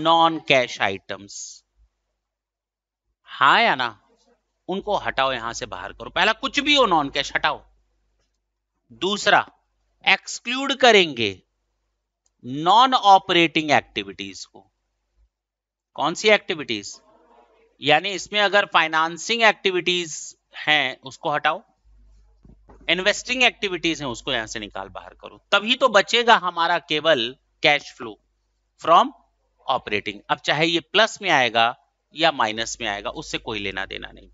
नॉन कैश आइटम्स हा या ना उनको हटाओ यहां से बाहर करो पहला कुछ भी हो नॉन कैश हटाओ दूसरा एक्सक्लूड करेंगे नॉन ऑपरेटिंग एक्टिविटीज को कौन सी एक्टिविटीज यानी इसमें अगर फाइनेंसिंग एक्टिविटीज हैं उसको हटाओ इन्वेस्टिंग एक्टिविटीज हैं उसको यहां से निकाल बाहर करो तभी तो बचेगा हमारा केवल कैश फ्लो फ्रॉम ऑपरेटिंग अब चाहे ये प्लस में आएगा या माइनस में आएगा उससे कोई लेना देना नहीं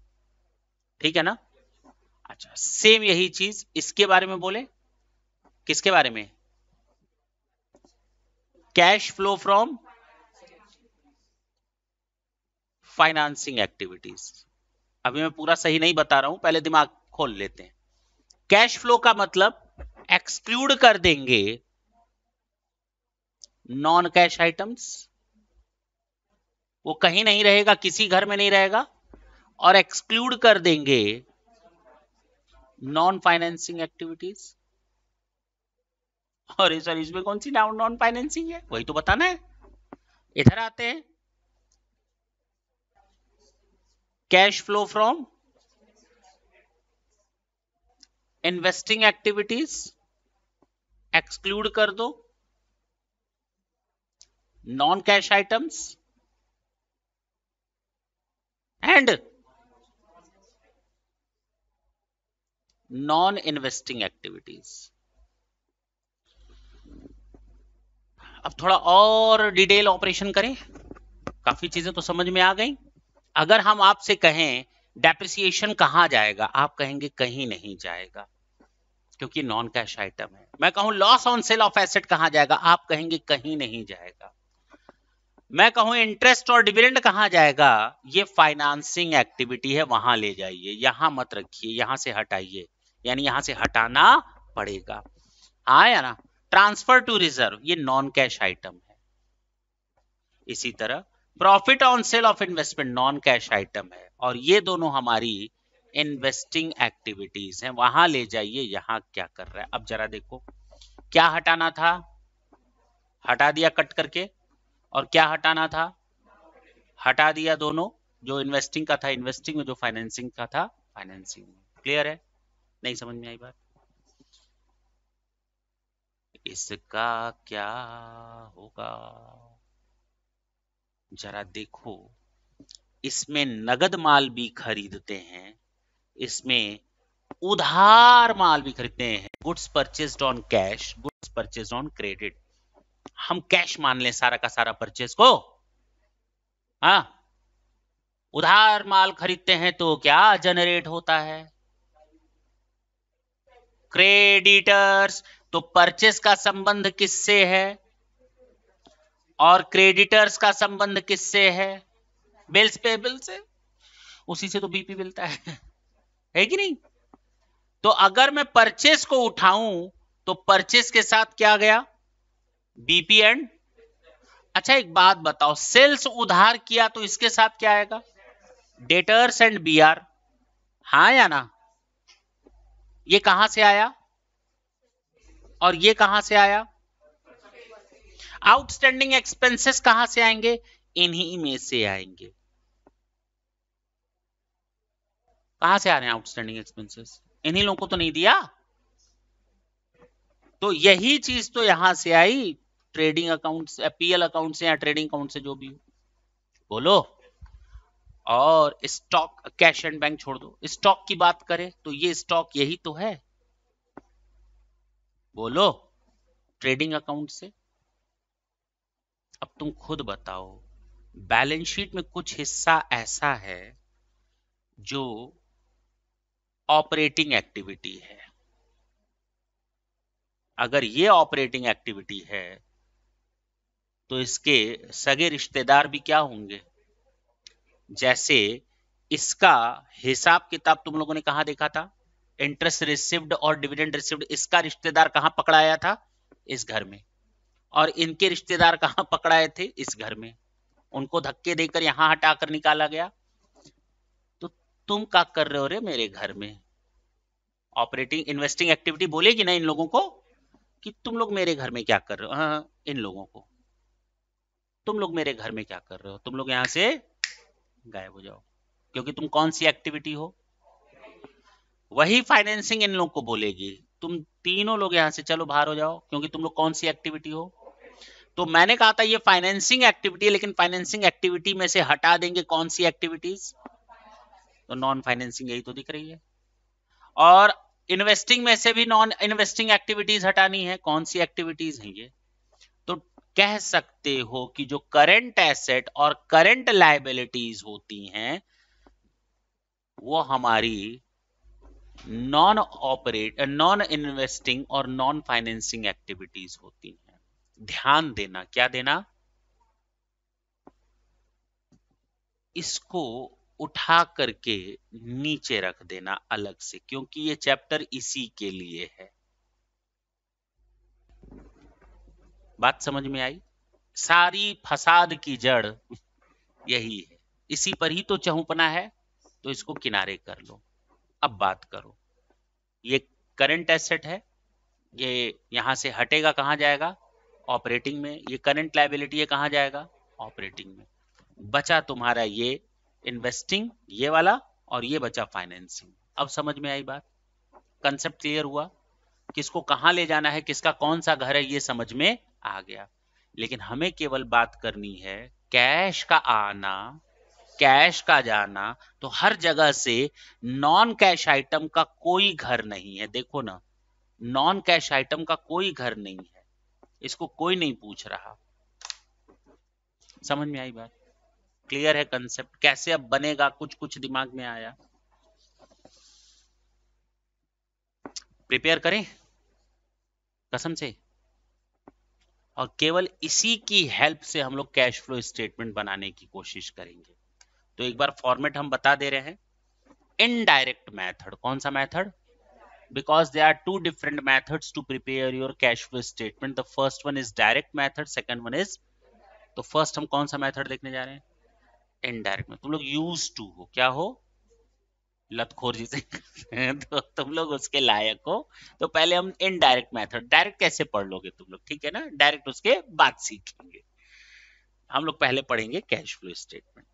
ठीक है ना अच्छा सेम यही चीज इसके बारे में बोले किसके बारे में cash flow from financing activities अभी मैं पूरा सही नहीं बता रहा हूं पहले दिमाग खोल लेते हैं कैश फ्लो का मतलब एक्सक्लूड कर देंगे नॉन कैश आइटम्स वो कहीं नहीं रहेगा किसी घर में नहीं रहेगा और एक्सक्लूड कर देंगे नॉन फाइनेंसिंग एक्टिविटीज और सर इसमें कौन सी डाउन नॉन फाइनेंसिंग है वही तो बताना है इधर आते हैं cash flow from investing activities exclude कर दो non cash items and non investing activities अब थोड़ा और डिटेल ऑपरेशन करें काफी चीजें तो समझ में आ गई अगर हम आपसे कहें डेप्रिसिएशन कहां जाएगा आप कहेंगे कहीं नहीं जाएगा क्योंकि नॉन कैश आइटम है मैं कहूं loss on sale of asset कहा जाएगा आप कहेंगे कहीं नहीं जाएगा मैं कहूं इंटरेस्ट और डिविडेंड कहा जाएगा ये फाइनेंसिंग एक्टिविटी है वहां ले जाइए यहां मत रखिए यहां से हटाइए यानी यहां से हटाना पड़ेगा हा या ना ट्रांसफर टू रिजर्व ये नॉन कैश आइटम है इसी तरह profit on sale of investment non cash item है और ये दोनों हमारी इन्वेस्टिंग एक्टिविटीज हैं वहां ले जाइए यहां क्या कर रहा है अब जरा देखो क्या हटाना था हटा दिया कट करके और क्या हटाना था हटा दिया दोनों जो इन्वेस्टिंग का था इन्वेस्टिंग में जो फाइनेंसिंग का था फाइनेंसिंग क्लियर है नहीं समझ में आई बात इसका क्या होगा जरा देखो इसमें नगद माल भी खरीदते हैं इसमें उधार माल भी खरीदते हैं goods purchase on cash goods purchase on credit हम कैश मान लें सारा का सारा परचेज को हा उधार माल खरीदते हैं तो क्या जनरेट होता है क्रेडिटर्स तो परचेस का संबंध किससे है और क्रेडिटर्स का संबंध किससे है बिल्स पेबल से उसी से तो बीपी मिलता है है कि नहीं तो अगर मैं परचेस को उठाऊं तो परचेस के साथ क्या गया बीपी एंड अच्छा एक बात बताओ सेल्स उधार किया तो इसके साथ क्या आएगा डेटर्स एंड बी आर हाँ या ना ये कहां से आया और ये कहां से आया आउटस्टैंडिंग एक्सपेंसेस कहां से आएंगे इन्हीं में से आएंगे कहां से आ रहे हैं आउटस्टैंडिंग एक्सपेंसेस इन्हीं लोगों को तो नहीं दिया तो यही चीज तो यहां से आई ट्रेडिंग अकाउंट से पीएल अकाउंट से या ट्रेडिंग अकाउंट से जो भी हो बोलो और स्टॉक कैश एंड बैंक छोड़ दो स्टॉक की बात करें तो ये स्टॉक यही तो है बोलो ट्रेडिंग अकाउंट से अब तुम खुद बताओ बैलेंस शीट में कुछ हिस्सा ऐसा है जो ऑपरेटिंग एक्टिविटी है अगर ये ऑपरेटिंग एक्टिविटी है तो इसके सगे रिश्तेदार भी क्या होंगे जैसे इसका हिसाब किताब तुम लोगों ने कहा देखा था इंटरेस्ट रिसिव्ड और डिविडेंड रिसिव्ड इसका रिश्तेदार कहां पकड़ाया था इस घर में और इनके रिश्तेदार कहां पकड़ाए थे इस घर में उनको धक्के देकर यहां हटाकर निकाला गया तुम क्या कर रहे हो रे मेरे घर में ऑपरेटिंग इन्वेस्टिंग एक्टिविटी बोलेगी ना इन लोगों को कि तुम लोग मेरे घर में क्या कर रहे हो हाँ, हाँ, इन लोगों को तुम लोग मेरे घर में क्या कर रहे हो तुम लोग यहां से गायब हो जाओ क्योंकि तुम कौन सी एक्टिविटी हो वही फाइनेंसिंग इन लोग को बोलेगी तुम तीनों लोग यहां से चलो बाहर हो जाओ क्योंकि तुम लोग कौन सी एक्टिविटी हो तो मैंने कहा था ये फाइनेंसिंग एक्टिविटी है लेकिन फाइनेंसिंग एक्टिविटी में से हटा देंगे कौन सी एक्टिविटीज तो नॉन फाइनेंसिंग यही तो दिख रही है और इन्वेस्टिंग में से भी नॉन इन्वेस्टिंग एक्टिविटीज हटानी है कौन सी एक्टिविटीज हैं ये तो कह सकते हो कि जो करंट एसेट और करंट लाइबिलिटीज होती हैं वो हमारी नॉन ऑपरेट नॉन इन्वेस्टिंग और नॉन फाइनेंसिंग एक्टिविटीज होती हैं ध्यान देना क्या देना इसको उठा करके नीचे रख देना अलग से क्योंकि ये चैप्टर इसी के लिए है बात समझ में आई सारी फसाद की जड़ यही है इसी पर ही तो चहुपना है तो इसको किनारे कर लो अब बात करो ये करंट एसेट है ये यहां से हटेगा कहां जाएगा ऑपरेटिंग में ये करंट लाइबिलिटी है कहां जाएगा ऑपरेटिंग में बचा तुम्हारा ये इन्वेस्टिंग ये वाला और ये बचा फाइनेंसिंग अब समझ में आई बात कंसेप्ट क्लियर हुआ किसको कहा ले जाना है किसका कौन सा घर है ये समझ में आ गया लेकिन हमें केवल बात करनी है कैश का आना कैश का जाना तो हर जगह से नॉन कैश आइटम का कोई घर नहीं है देखो ना नॉन कैश आइटम का कोई घर नहीं है इसको कोई नहीं पूछ रहा समझ में आई बात क्लियर है कंसेप्ट कैसे अब बनेगा कुछ कुछ दिमाग में आया प्रिपेयर करें कसम से और केवल इसी की हेल्प से हम लोग कैश फ्लो स्टेटमेंट बनाने की कोशिश करेंगे तो एक बार फॉर्मेट हम बता दे रहे हैं इनडायरेक्ट मैथड कौन सा method because they are two different method to prepare your cash flow statement the first one is direct method second one is तो फर्स्ट हम कौन सा मेथड देखने जा रहे हैं इनडायरेक्ट में तुम लोग यूज टू हो क्या हो लतखोर जिसे तो तुम लोग उसके लायक हो तो पहले हम इनडायरेक्ट मेथड डायरेक्ट कैसे पढ़ लोगे तुम लोग ठीक है ना डायरेक्ट उसके बाद सीखेंगे हम लोग पहले पढ़ेंगे कैश फ्लो स्टेटमेंट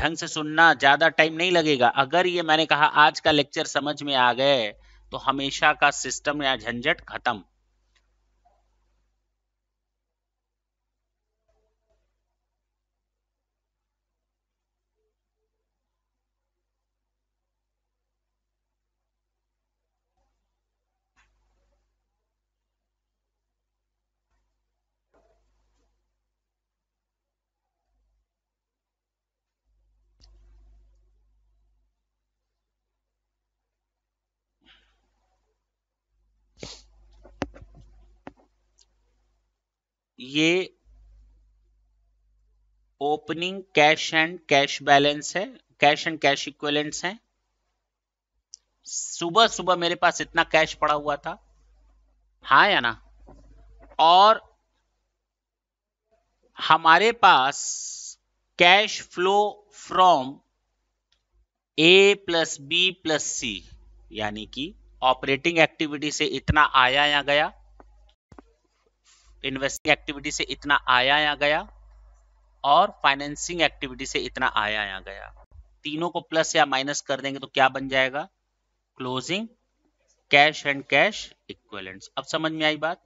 ढंग से सुनना ज्यादा टाइम नहीं लगेगा अगर ये मैंने कहा आज का लेक्चर समझ में आ गए तो हमेशा का सिस्टम या झंझट खत्म ये opening cash and cash balance है कैश एंड कैश इक्वलेंट्स हैं सुबह सुबह मेरे पास इतना कैश पड़ा हुआ था हा या ना और हमारे पास cash flow from A plus B plus C यानी कि ऑपरेटिंग एक्टिविटी से इतना आया या गया इन्वेस्टिंग एक्टिविटी से इतना आया या गया और फाइनेंसिंग एक्टिविटी से इतना आया या गया तीनों को प्लस या माइनस कर देंगे तो क्या बन जाएगा closing cash and cash equivalent अब समझ में आई बात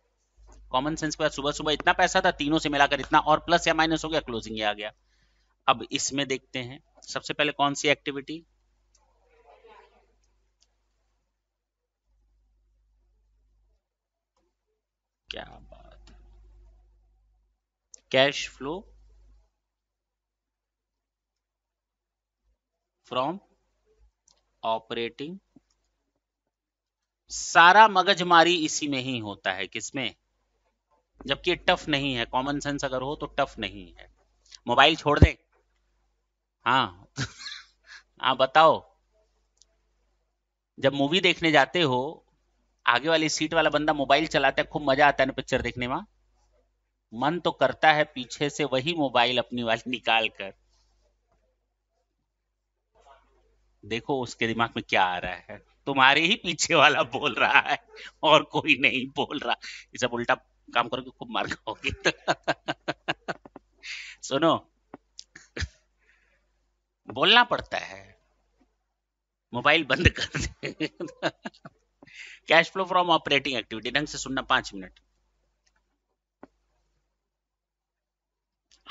कॉमन सेंस बाद सुबह सुबह इतना पैसा था तीनों से मिलाकर इतना और प्लस या माइनस हो गया क्लोजिंग आ गया अब इसमें देखते हैं सबसे पहले कौन सी एक्टिविटी क्या cash flow फ्रॉम ऑपरेटिंग सारा मगजमारी इसी में ही होता है किसमें जबकि टफ नहीं है कॉमन सेंस अगर हो तो टफ नहीं है मोबाइल छोड़ दे हाँ हाँ बताओ जब मूवी देखने जाते हो आगे वाली सीट वाला बंदा मोबाइल चलाता है खूब मजा आता है ना पिक्चर देखने में मन तो करता है पीछे से वही मोबाइल अपनी वाली निकाल कर देखो उसके दिमाग में क्या आ रहा है तुम्हारे ही पीछे वाला बोल रहा है और कोई नहीं बोल रहा ये सब उल्टा काम करोगे खूब मार खाओगे सुनो बोलना पड़ता है मोबाइल बंद कर दे cash flow from operating activity ढंग से सुनना पांच मिनट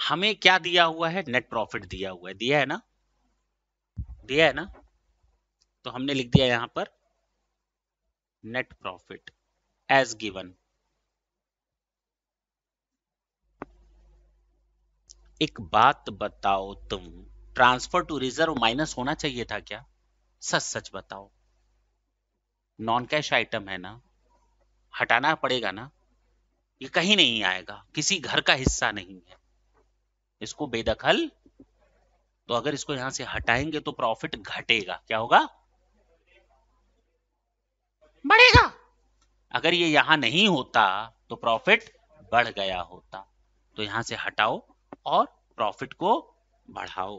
हमें क्या दिया हुआ है नेट प्रॉफिट दिया हुआ है दिया है ना दिया है ना तो हमने लिख दिया यहां पर नेट प्रॉफिट एज गिवन एक बात बताओ तुम ट्रांसफर टू रिजर्व माइनस होना चाहिए था क्या सच सच बताओ नॉन कैश आइटम है ना हटाना पड़ेगा ना ये कहीं नहीं आएगा किसी घर का हिस्सा नहीं है इसको बेदखल तो अगर इसको यहां से हटाएंगे तो प्रॉफिट घटेगा क्या होगा बढ़ेगा अगर ये यहां नहीं होता तो प्रॉफिट बढ़ गया होता तो यहां से हटाओ और प्रॉफिट को बढ़ाओ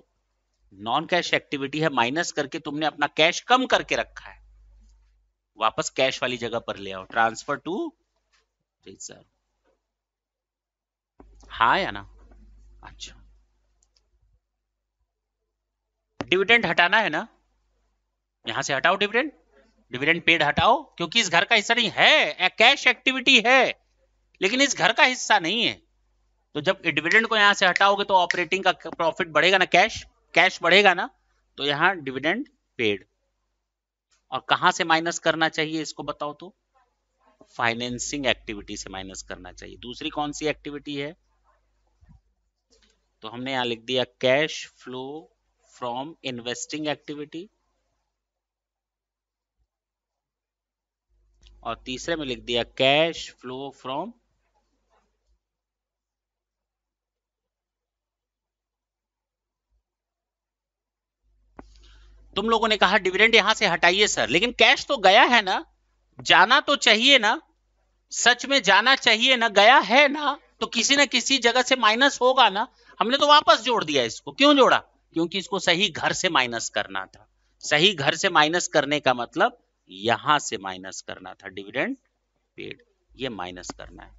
नॉन कैश एक्टिविटी है माइनस करके तुमने अपना कैश कम करके रखा है वापस कैश वाली जगह पर ले आओ ट्रांसफर टू रिजर्व हा या ना अच्छा डिविडेंड हटाना है ना यहां से हटाओ डिविडेंड डिविडेंड पेड हटाओ क्योंकि इस घर का हिस्सा नहीं है कैश एक्टिविटी है लेकिन इस घर का हिस्सा नहीं है तो जब डिविडेंड को यहां से हटाओगे तो ऑपरेटिंग का प्रॉफिट बढ़ेगा ना कैश कैश बढ़ेगा ना तो यहां डिविडेंड पेड और कहा से माइनस करना चाहिए इसको बताओ तो फाइनेंसिंग एक्टिविटी से माइनस करना चाहिए दूसरी कौन सी एक्टिविटी है तो हमने यहां लिख दिया cash flow from investing activity और तीसरे में लिख दिया कैश फ्लो फ्रॉम तुम लोगों ने कहा डिविडेंड यहां से हटाइए सर लेकिन कैश तो गया है ना जाना तो चाहिए ना सच में जाना चाहिए ना गया है ना तो किसी ना किसी जगह से माइनस होगा ना हमने तो वापस जोड़ दिया इसको क्यों जोड़ा क्योंकि इसको सही घर से माइनस करना था सही घर से माइनस करने का मतलब यहां से माइनस करना था डिविडेंड पेड ये माइनस करना है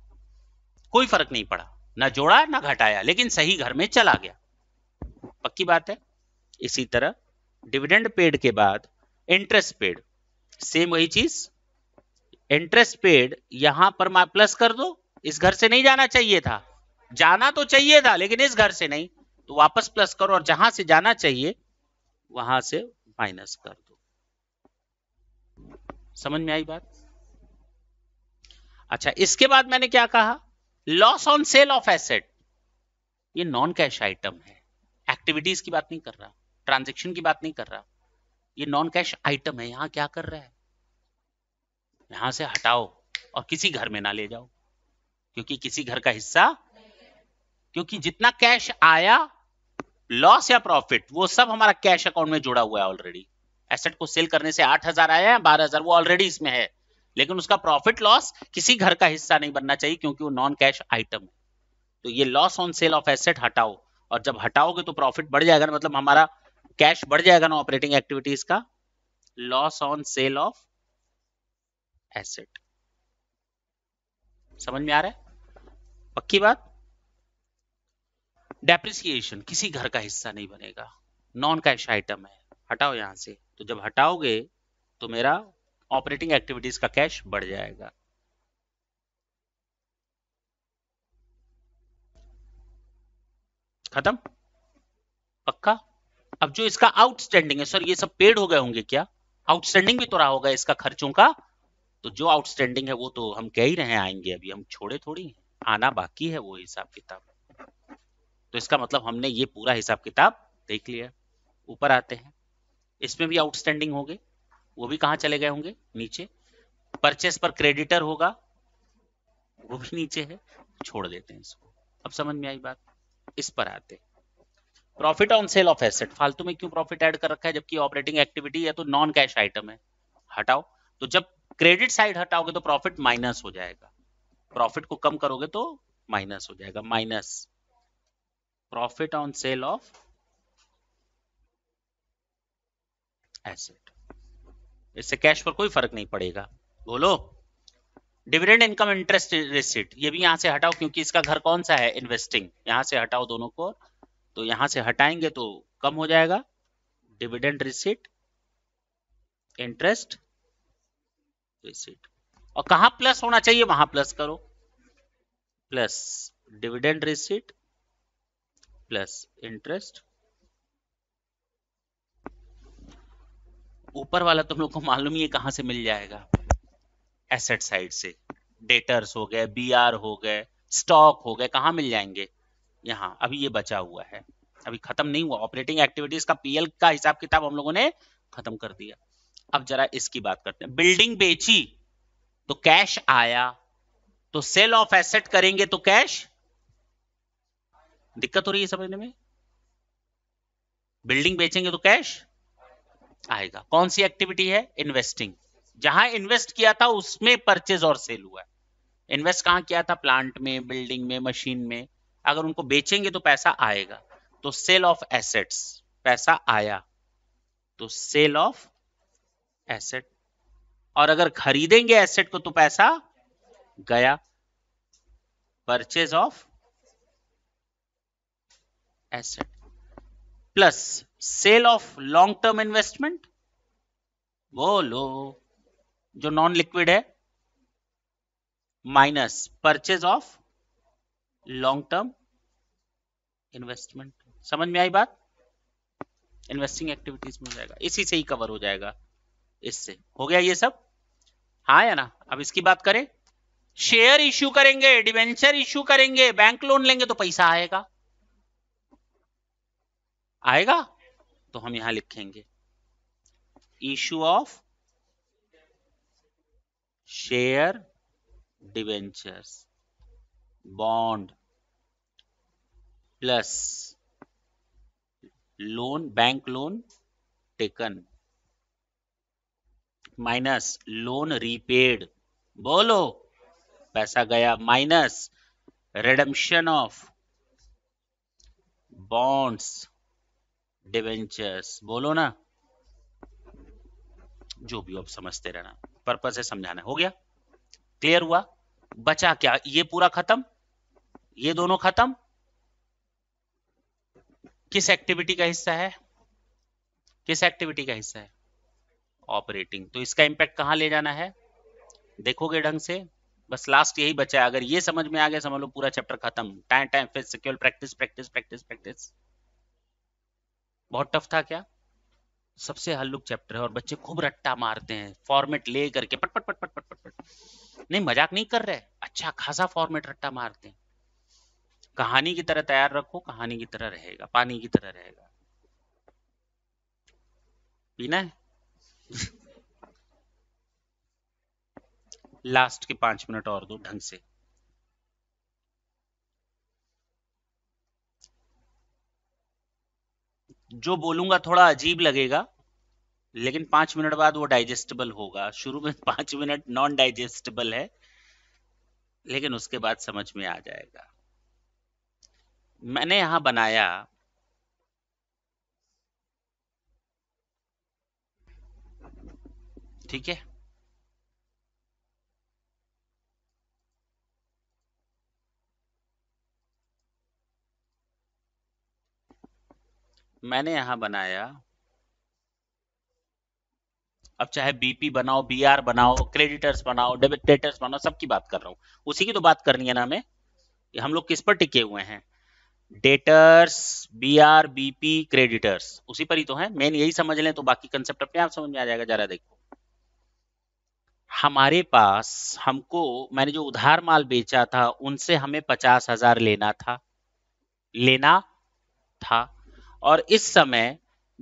कोई फर्क नहीं पड़ा ना जोड़ा ना घटाया लेकिन सही घर में चला गया पक्की बात है इसी तरह डिविडेंड पेड के बाद इंटरेस्ट पेड सेम वही चीज इंटरेस्ट पेड यहां पर मैं प्लस कर दो इस घर से नहीं जाना चाहिए था जाना तो चाहिए था लेकिन इस घर से नहीं तो वापस प्लस करो और जहां से जाना चाहिए वहां से माइनस कर दो समझ में आई बात अच्छा इसके बाद मैंने क्या कहा loss on sale of asset ये नॉन कैश आइटम है एक्टिविटीज की बात नहीं कर रहा ट्रांजेक्शन की बात नहीं कर रहा ये नॉन कैश आइटम है यहां क्या कर रहा है यहां से हटाओ और किसी घर में ना ले जाओ क्योंकि किसी घर का हिस्सा क्योंकि जितना कैश आया लॉस या प्रॉफिट वो सब हमारा कैश अकाउंट में जुड़ा हुआ है ऑलरेडी एसेट को सेल करने से आठ हजार आया है बारह हजार वो ऑलरेडी इसमें है लेकिन उसका प्रॉफिट लॉस किसी घर का हिस्सा नहीं बनना चाहिए क्योंकि वो नॉन कैश आइटम है तो ये loss on sale of asset हटाओ और जब हटाओगे तो प्रॉफिट मतलब बढ़ जाएगा ना मतलब हमारा कैश बढ़ जाएगा ना ऑपरेटिंग एक्टिविटीज का loss on sale of asset समझ में आ रहा है पक्की बात डेप्रिसिएशन किसी घर का हिस्सा नहीं बनेगा नॉन कैश आइटम है हटाओ यहाँ से तो जब हटाओगे तो मेरा ऑपरेटिंग एक्टिविटीज का कैश बढ़ जाएगा खत्म पक्का अब जो इसका आउटस्टैंडिंग है सर ये सब पेड हो गए होंगे क्या आउटस्टैंडिंग भी तो रहा होगा इसका खर्चों का तो जो आउटस्टैंडिंग है वो तो हम कह ही रहे आएंगे अभी हम छोड़े थोड़ी आना बाकी है वो हिसाब किताब तो इसका मतलब हमने ये पूरा हिसाब किताब देख लिया ऊपर आते हैं इसमें भी आउटस्टैंडिंग होंगे वो भी कहा चले गए होंगे नीचे परचेस पर क्रेडिटर होगा वो भी नीचे है छोड़ देते हैं इसको अब समझ में आई बात इस पर आते profit on sale of asset फालतू में क्यों प्रॉफिट ऐड कर रखा है जबकि ऑपरेटिंग एक्टिविटी या तो नॉन कैश आइटम है हटाओ तो जब क्रेडिट साइड हटाओगे तो प्रॉफिट माइनस हो जाएगा प्रॉफिट को कम करोगे तो माइनस हो जाएगा minus profit on sale of asset इससे कैश पर कोई फर्क नहीं पड़ेगा बोलो डिविडेंड इनकम इंटरेस्ट रिसिट ये भी यहां से हटाओ क्योंकि इसका घर कौन सा है इन्वेस्टिंग यहां से हटाओ दोनों को तो यहां से हटाएंगे तो कम हो जाएगा डिविडेंड रिसिट इंटरेस्ट रिसिट और कहा प्लस होना चाहिए वहां प्लस करो plus dividend receipt plus interest ऊपर वाला तुम तो लोग को मालूम ही है कहां से मिल जाएगा एसेट साइड से डेटर्स हो गए बी हो गए स्टॉक हो गए कहां मिल जाएंगे यहां अभी ये बचा हुआ है अभी खत्म नहीं हुआ ऑपरेटिंग एक्टिविटीज का पीएल का हिसाब किताब हम लोगों ने खत्म कर दिया अब जरा इसकी बात करते हैं बिल्डिंग बेची तो कैश आया तो सेल ऑफ एसेट करेंगे तो कैश दिक्कत हो रही है समझने में बिल्डिंग बेचेंगे तो कैश आएगा कौन सी एक्टिविटी है इन्वेस्टिंग जहां इन्वेस्ट किया था उसमें परचेज और सेल हुआ है इन्वेस्ट कहां किया था प्लांट में बिल्डिंग में मशीन में अगर उनको बेचेंगे तो पैसा आएगा तो सेल ऑफ एसेट्स पैसा आया तो सेल ऑफ एसेट और अगर खरीदेंगे एसेट को तो पैसा गया purchase of asset plus sale of long term investment बोलो जो नॉन लिक्विड है minus purchase of long term investment समझ में आई बात इन्वेस्टिंग एक्टिविटीज में हो जाएगा इसी से ही कवर हो जाएगा इससे हो गया ये सब हाँ या ना अब इसकी बात करें शेयर इश्यू करेंगे डिवेंचर इश्यू करेंगे बैंक लोन लेंगे तो पैसा आएगा आएगा तो हम यहां लिखेंगे issue of share debentures bond plus loan bank loan taken minus loan repaid बोलो पैसा गया minus redemption of bonds debentures बोलो ना जो भी आप समझते रहना पर्पज है समझाना हो गया क्लियर हुआ बचा क्या ये पूरा खत्म ये दोनों खत्म किस एक्टिविटी का हिस्सा है किस एक्टिविटी का हिस्सा है ऑपरेटिंग तो इसका इंपैक्ट कहां ले जाना है देखोगे ढंग से बस लास्ट यही बचा है अगर ये समझ में आ गया समझ लो पूरा चैप्टर खत्म टाइम टाइम फिर secure practice practice practice practice बहुत टफ था क्या सबसे हल्लुक चैप्टर है और बच्चे खूब रट्टा मारते हैं फॉर्मेट ले करके पट पट पट पट पट पट पट नहीं मजाक नहीं कर रहे अच्छा खासा फॉर्मेट रट्टा मारते हैं कहानी की तरह तैयार रखो कहानी की तरह रहेगा पानी की तरह रहेगा पीना है लास्ट के पांच मिनट और दो ढंग से जो बोलूंगा थोड़ा अजीब लगेगा लेकिन पांच मिनट बाद वो डाइजेस्टेबल होगा शुरू में पांच मिनट नॉन डाइजेस्टेबल है लेकिन उसके बाद समझ में आ जाएगा मैंने यहां बनाया ठीक है मैंने यहां बनाया अब चाहे बीपी बनाओ बीआर बनाओ क्रेडिटर्स बनाओ डेबिटेटर्स बनाओ सबकी बात कर रहा हूं उसी की तो बात करनी है ना हमें हम लोग किस पर टिके हुए हैं डेटर्स बीआर बीपी क्रेडिटर्स उसी पर ही तो है मेन यही समझ लें तो बाकी कंसेप्ट अपने आप समझ में आ जाएगा जरा देखो हमारे पास हमको मैंने जो उधार माल बेचा था उनसे हमें पचास हजार लेना था लेना था और इस समय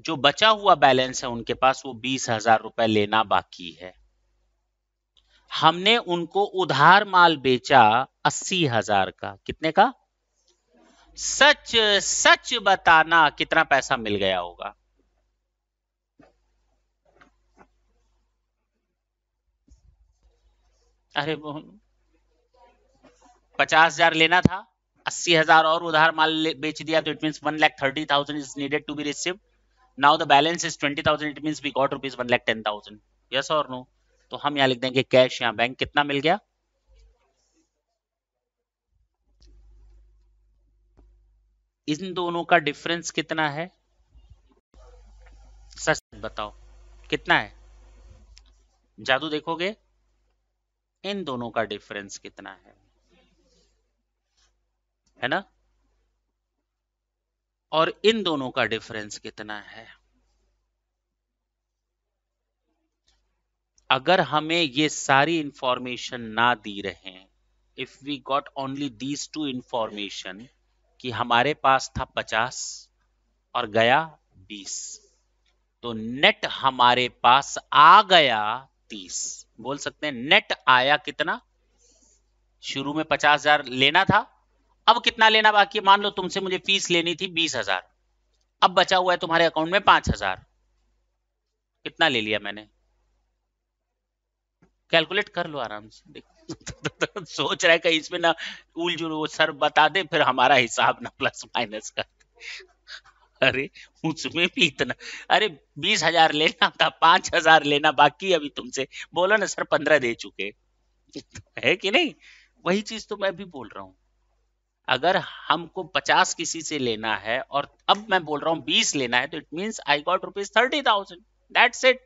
जो बचा हुआ बैलेंस है उनके पास वो बीस हजार रुपए लेना बाकी है हमने उनको उधार माल बेचा अस्सी हजार का कितने का सच सच बताना कितना पैसा मिल गया होगा अरे पचास हजार लेना था अस्सी हजार और उधार माल बेच दिया तो it mean one lakh thirty thousand is needed to be receive now the balance is twenty thousand it mean we got rupees one lakh ten thousand yes और नो तो हम यहाँ लिख देंगे कैश यहाँ बैंक कितना मिल गया इन दोनों का डिफरेंस कितना है सच बताओ कितना है जादू देखोगे इन दोनों का डिफरेंस कितना है है ना और इन दोनों का डिफरेंस कितना है अगर हमें ये सारी इंफॉर्मेशन ना दी रहे if we got only these two information कि हमारे पास था पचास और गया बीस तो नेट हमारे पास आ गया तीस बोल सकते हैं नेट आया कितना शुरू में पचास हजार लेना था अब कितना लेना बाकी मान लो तुमसे मुझे फीस लेनी थी बीस हजार अब बचा हुआ है तुम्हारे अकाउंट में पांच हजार कितना ले लिया मैंने कैलकुलेट कर लो आराम से देखो सोच रहा है कहीं इसमें ना उल जुल वो सर बता दे फिर हमारा हिसाब ना प्लस माइनस कर अरे उसमें भी इतना अरे बीस हजार लेना था पांच हजार लेना बाकी अभी तुमसे बोला ना सर पंद्रह दे चुके है कि नहीं वही चीज तो मैं भी बोल रहा हूँ अगर हमको पचास किसी से लेना है और अब मैं बोल रहा हूँ बीस लेना है तो it means I got rupees thirty thousand that's it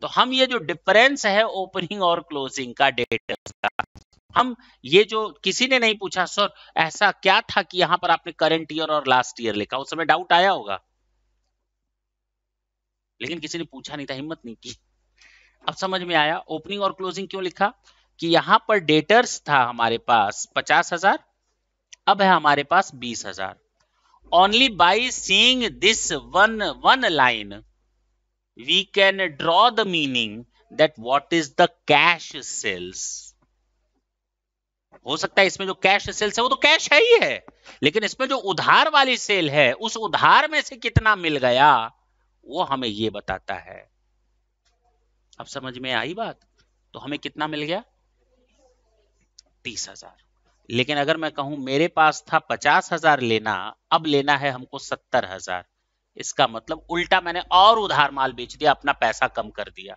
तो हम ये जो डिफरेंस है ओपनिंग और क्लोजिंग का डेट का हम ये जो किसी ने नहीं पूछा सर ऐसा क्या था कि यहाँ पर आपने करंट ईयर और लास्ट ईयर लिखा उस समय डाउट आया होगा लेकिन किसी ने पूछा नहीं था हिम्मत नहीं की अब समझ में आया ओपनिंग और क्लोजिंग क्यों लिखा कि यहां पर डेटर्स था हमारे पास पचास हजार अब है हमारे पास बीस हजार only by seeing this one one line we can draw the meaning that what is the cash sales हो सकता है इसमें जो कैश सेल्स है वो तो कैश है ही है लेकिन इसमें जो उधार वाली सेल है उस उधार में से कितना मिल गया वो हमें ये बताता है अब समझ में आई बात तो हमें कितना मिल गया तीस हजार लेकिन अगर मैं कहूं मेरे पास था पचास हजार लेना अब लेना है हमको सत्तर हजार इसका मतलब उल्टा मैंने और उधार माल बेच दिया अपना पैसा कम कर दिया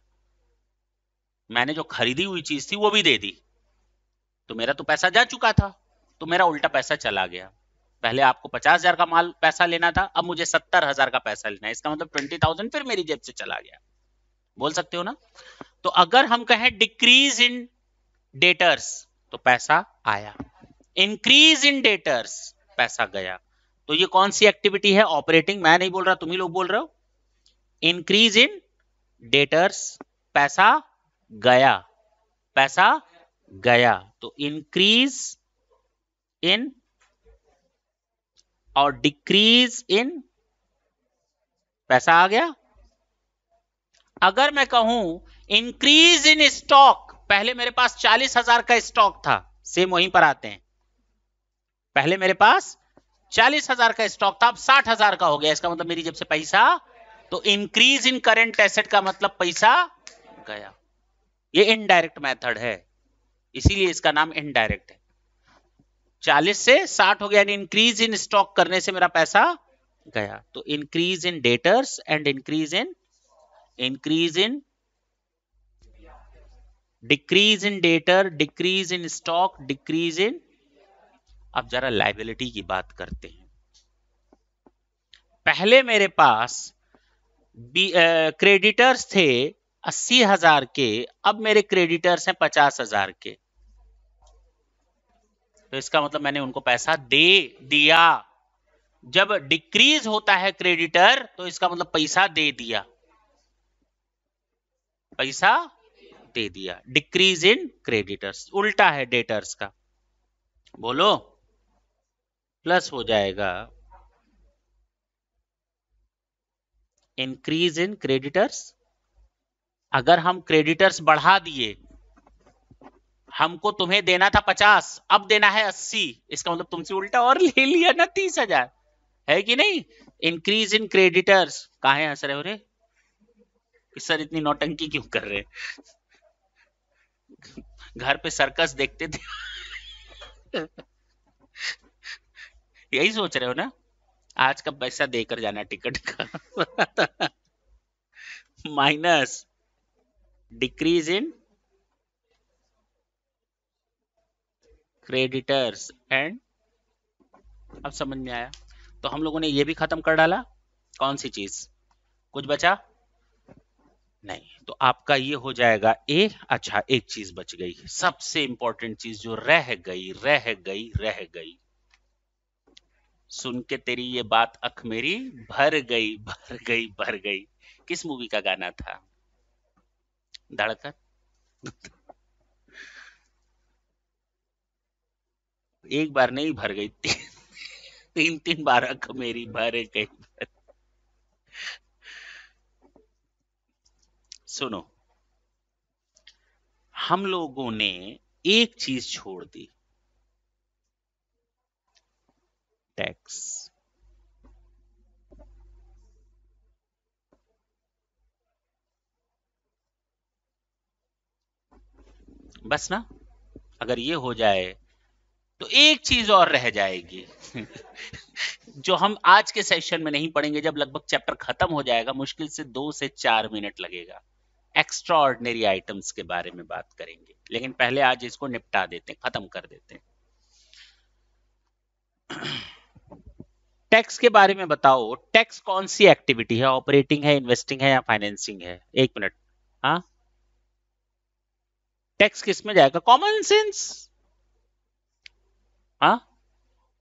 मैंने जो खरीदी हुई चीज थी वो भी दे दी तो मेरा तो पैसा जा चुका था तो मेरा उल्टा पैसा चला गया पहले आपको पचास हजार का माल पैसा लेना था अब मुझे सत्तर हजार का पैसा लेना है इसका मतलब ट्वेंटी थाउजेंड फिर मेरी जेब से चला गया बोल सकते हो ना तो अगर हम कहें डिक्रीज इन डेटर्स तो पैसा आया इंक्रीज इन डेटर्स पैसा गया तो ये कौन सी एक्टिविटी है ऑपरेटिंग मैं नहीं बोल रहा तुम ही लोग बोल रहे हो इंक्रीज इन डेटर्स पैसा गया पैसा गया तो इंक्रीज इन और डिक्रीज इन पैसा आ गया अगर मैं कहूं इंक्रीज इन स्टॉक पहले मेरे पास चालीस हजार का स्टॉक था सेम वहीं पर आते हैं पहले मेरे पास चालीस हजार का स्टॉक था अब साठ हजार का हो गया इसका मतलब मेरी जब से पैसा तो इंक्रीज इन करेंट एसेट का मतलब पैसा गया ये इनडायरेक्ट मेथड है इसीलिए इसका नाम इनडायरेक्ट है चालीस से साठ हो गया यानी इंक्रीज इन स्टॉक करने से मेरा पैसा गया तो increase in debtors and increase in increase in decrease in debtor decrease in stock decrease in अब जरा लाइबिलिटी की बात करते हैं पहले मेरे पास क्रेडिटर्स थे अस्सी हजार के अब मेरे क्रेडिटर्स हैं पचास हजार के तो इसका मतलब मैंने उनको पैसा दे दिया जब डिक्रीज होता है क्रेडिटर तो इसका मतलब पैसा दे दिया पैसा दे दिया डिक्रीज इन क्रेडिटर्स उल्टा है डेटर्स का बोलो प्लस हो जाएगा इंक्रीज इन क्रेडिटर्स अगर हम क्रेडिटर्स बढ़ा दिए हमको तुम्हें देना था पचास अब देना है अस्सी इसका मतलब तुमसे उल्टा और ले लिया ना तीस हजार है कि नहीं इंक्रीज इन क्रेडिटर्स कहा है सर अरे सर इतनी नौटंकी क्यों कर रहे घर पे सर्कस देखते थे यही सोच रहे हो ना आज का पैसा देकर जाना टिकट का minus decrease in creditors and अब समझ में आया तो हम लोगों ने ये भी खत्म कर डाला कौन सी चीज कुछ बचा नहीं तो आपका ये हो जाएगा ए अच्छा एक चीज बच गई सबसे इंपॉर्टेंट चीज जो रह गई रह गई रह गई सुन के तेरी ये बात अख मेरी भर गई भर गई भर गई किस मूवी का गाना था धड़कन एक बार नहीं भर गई तीन तीन तीन बार अख मेरी भर गई भर। सुनो हम लोगों ने एक चीज छोड़ दी tax बस ना अगर ये हो जाए तो एक चीज और रह जाएगी जो हम आज के सेशन में नहीं पढ़ेंगे जब लगभग चैप्टर खत्म हो जाएगा मुश्किल से दो से चार मिनट लगेगा एक्स्ट्रा ऑर्डिनरी आइटम्स के बारे में बात करेंगे लेकिन पहले आज इसको निपटा देते हैं खत्म कर देते हैं टैक्स के बारे में बताओ टैक्स कौन सी एक्टिविटी है ऑपरेटिंग है इन्वेस्टिंग है या फाइनेंसिंग है एक मिनट हाँ टैक्स किस में जाएगा कॉमन सेंस हाँ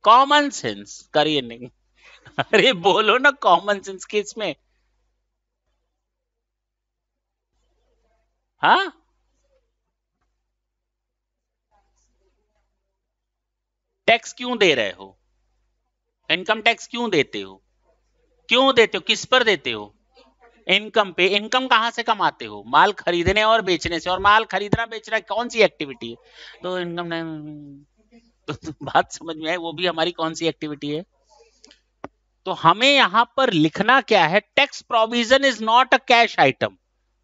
कॉमन सेंस करिए नहीं अरे बोलो ना कॉमन सेंस किस में हाँ टैक्स क्यों दे रहे हो इनकम टैक्स क्यों देते हो क्यों देते हो किस पर देते हो इनकम पे इनकम कहां से कमाते हो माल खरीदने और बेचने से और माल खरीदना बेचना कौन सी एक्टिविटी है तो इनकम तो, तो, बात समझ में आए वो भी हमारी कौन सी एक्टिविटी है तो हमें यहां पर लिखना क्या है tax provision is not a cash item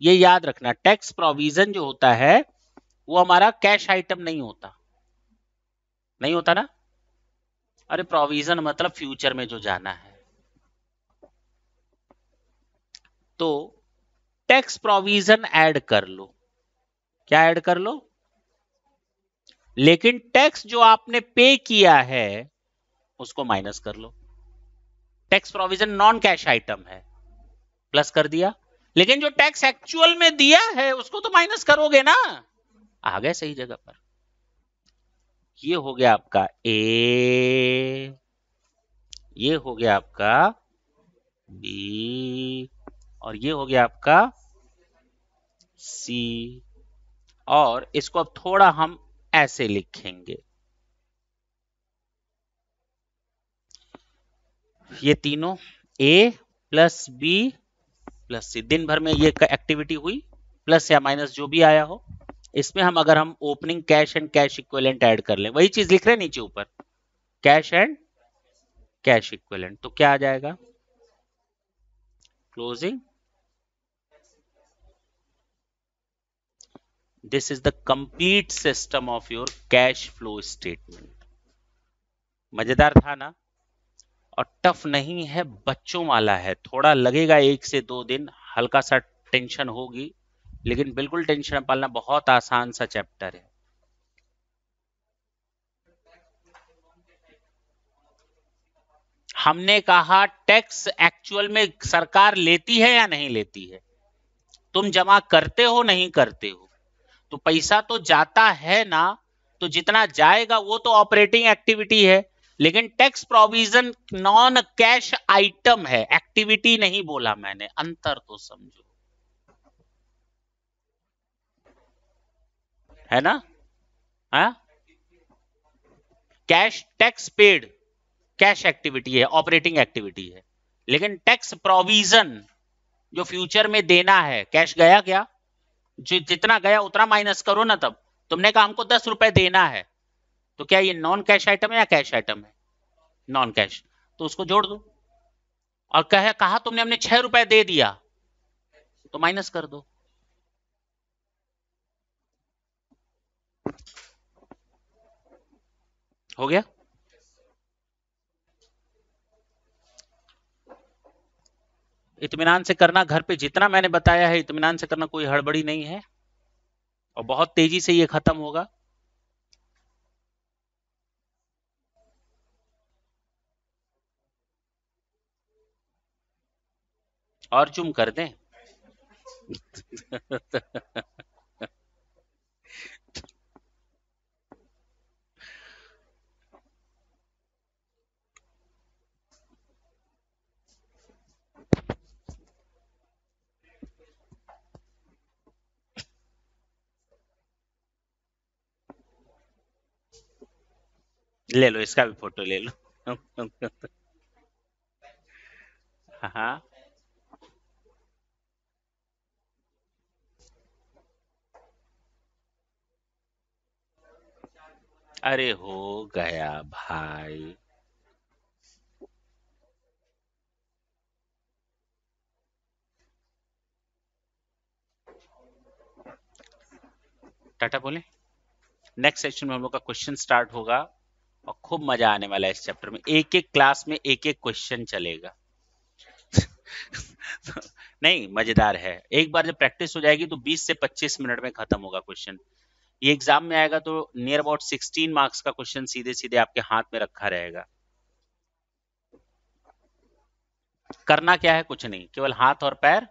ये याद रखना टैक्स प्रोविजन जो होता है वो हमारा कैश आइटम नहीं होता नहीं होता ना अरे प्रोविजन मतलब फ्यूचर में जो जाना है तो टैक्स प्रोविजन ऐड कर लो क्या ऐड कर लो लेकिन टैक्स जो आपने पे किया है उसको माइनस कर लो tax provision non cash item है प्लस कर दिया लेकिन जो टैक्स एक्चुअल में दिया है उसको तो माइनस करोगे ना आ गए सही जगह पर ये हो गया आपका ए ये हो गया आपका बी और ये हो गया आपका सी और इसको अब थोड़ा हम ऐसे लिखेंगे ये तीनों A plus B plus C दिन भर में ये एक्टिविटी हुई प्लस या माइनस जो भी आया हो इसमें हम अगर हम opening cash and cash equivalent add कर लें वही चीज लिख रहे हैं नीचे ऊपर कैश एंड कैश इक्वेलेंट तो क्या आ जाएगा closing this is the complete system of your cash flow statement मजेदार था ना और टफ नहीं है बच्चों वाला है थोड़ा लगेगा एक से दो दिन हल्का सा टेंशन होगी लेकिन बिल्कुल टेंशन न पालना बहुत आसान सा चैप्टर है हमने कहा टैक्स एक्चुअल में सरकार लेती है या नहीं लेती है तुम जमा करते हो नहीं करते हो तो पैसा तो जाता है ना तो जितना जाएगा वो तो ऑपरेटिंग एक्टिविटी है लेकिन tax provision non cash item है एक्टिविटी नहीं बोला मैंने अंतर तो समझो है ना हाँ? है? Cash tax paid cash activity है ऑपरेटिंग एक्टिविटी है लेकिन टैक्स प्रोविजन जो फ्यूचर में देना है कैश गया क्या जो जितना गया उतना माइनस करो ना तब तुमने कहा हमको दस रुपए देना है तो क्या ये नॉन कैश आइटम है या कैश आइटम है नॉन कैश तो उसको जोड़ दो और कहे कहा तुमने हमने छह रुपए दे दिया तो माइनस कर दो हो गया इतमान से करना घर पे जितना मैंने बताया है इतमान से करना कोई हड़बड़ी नहीं है और बहुत तेजी से ये खत्म होगा और चुम कर दें ले लो इसका भी फोटो ले लो हाँ अरे हो गया भाई टाटा बोले नेक्स्ट सेशन में हम लोग का क्वेश्चन स्टार्ट होगा और खूब मजा आने वाला है इस चैप्टर में एक एक क्लास में एक एक क्वेश्चन चलेगा नहीं मजेदार है एक बार जब प्रैक्टिस हो जाएगी तो 20 से 25 मिनट में खत्म होगा क्वेश्चन ये एग्जाम में आएगा तो नियर अबाउट 16 मार्क्स का क्वेश्चन सीधे सीधे आपके हाथ में रखा रहेगा करना क्या है कुछ नहीं केवल हाथ और पैर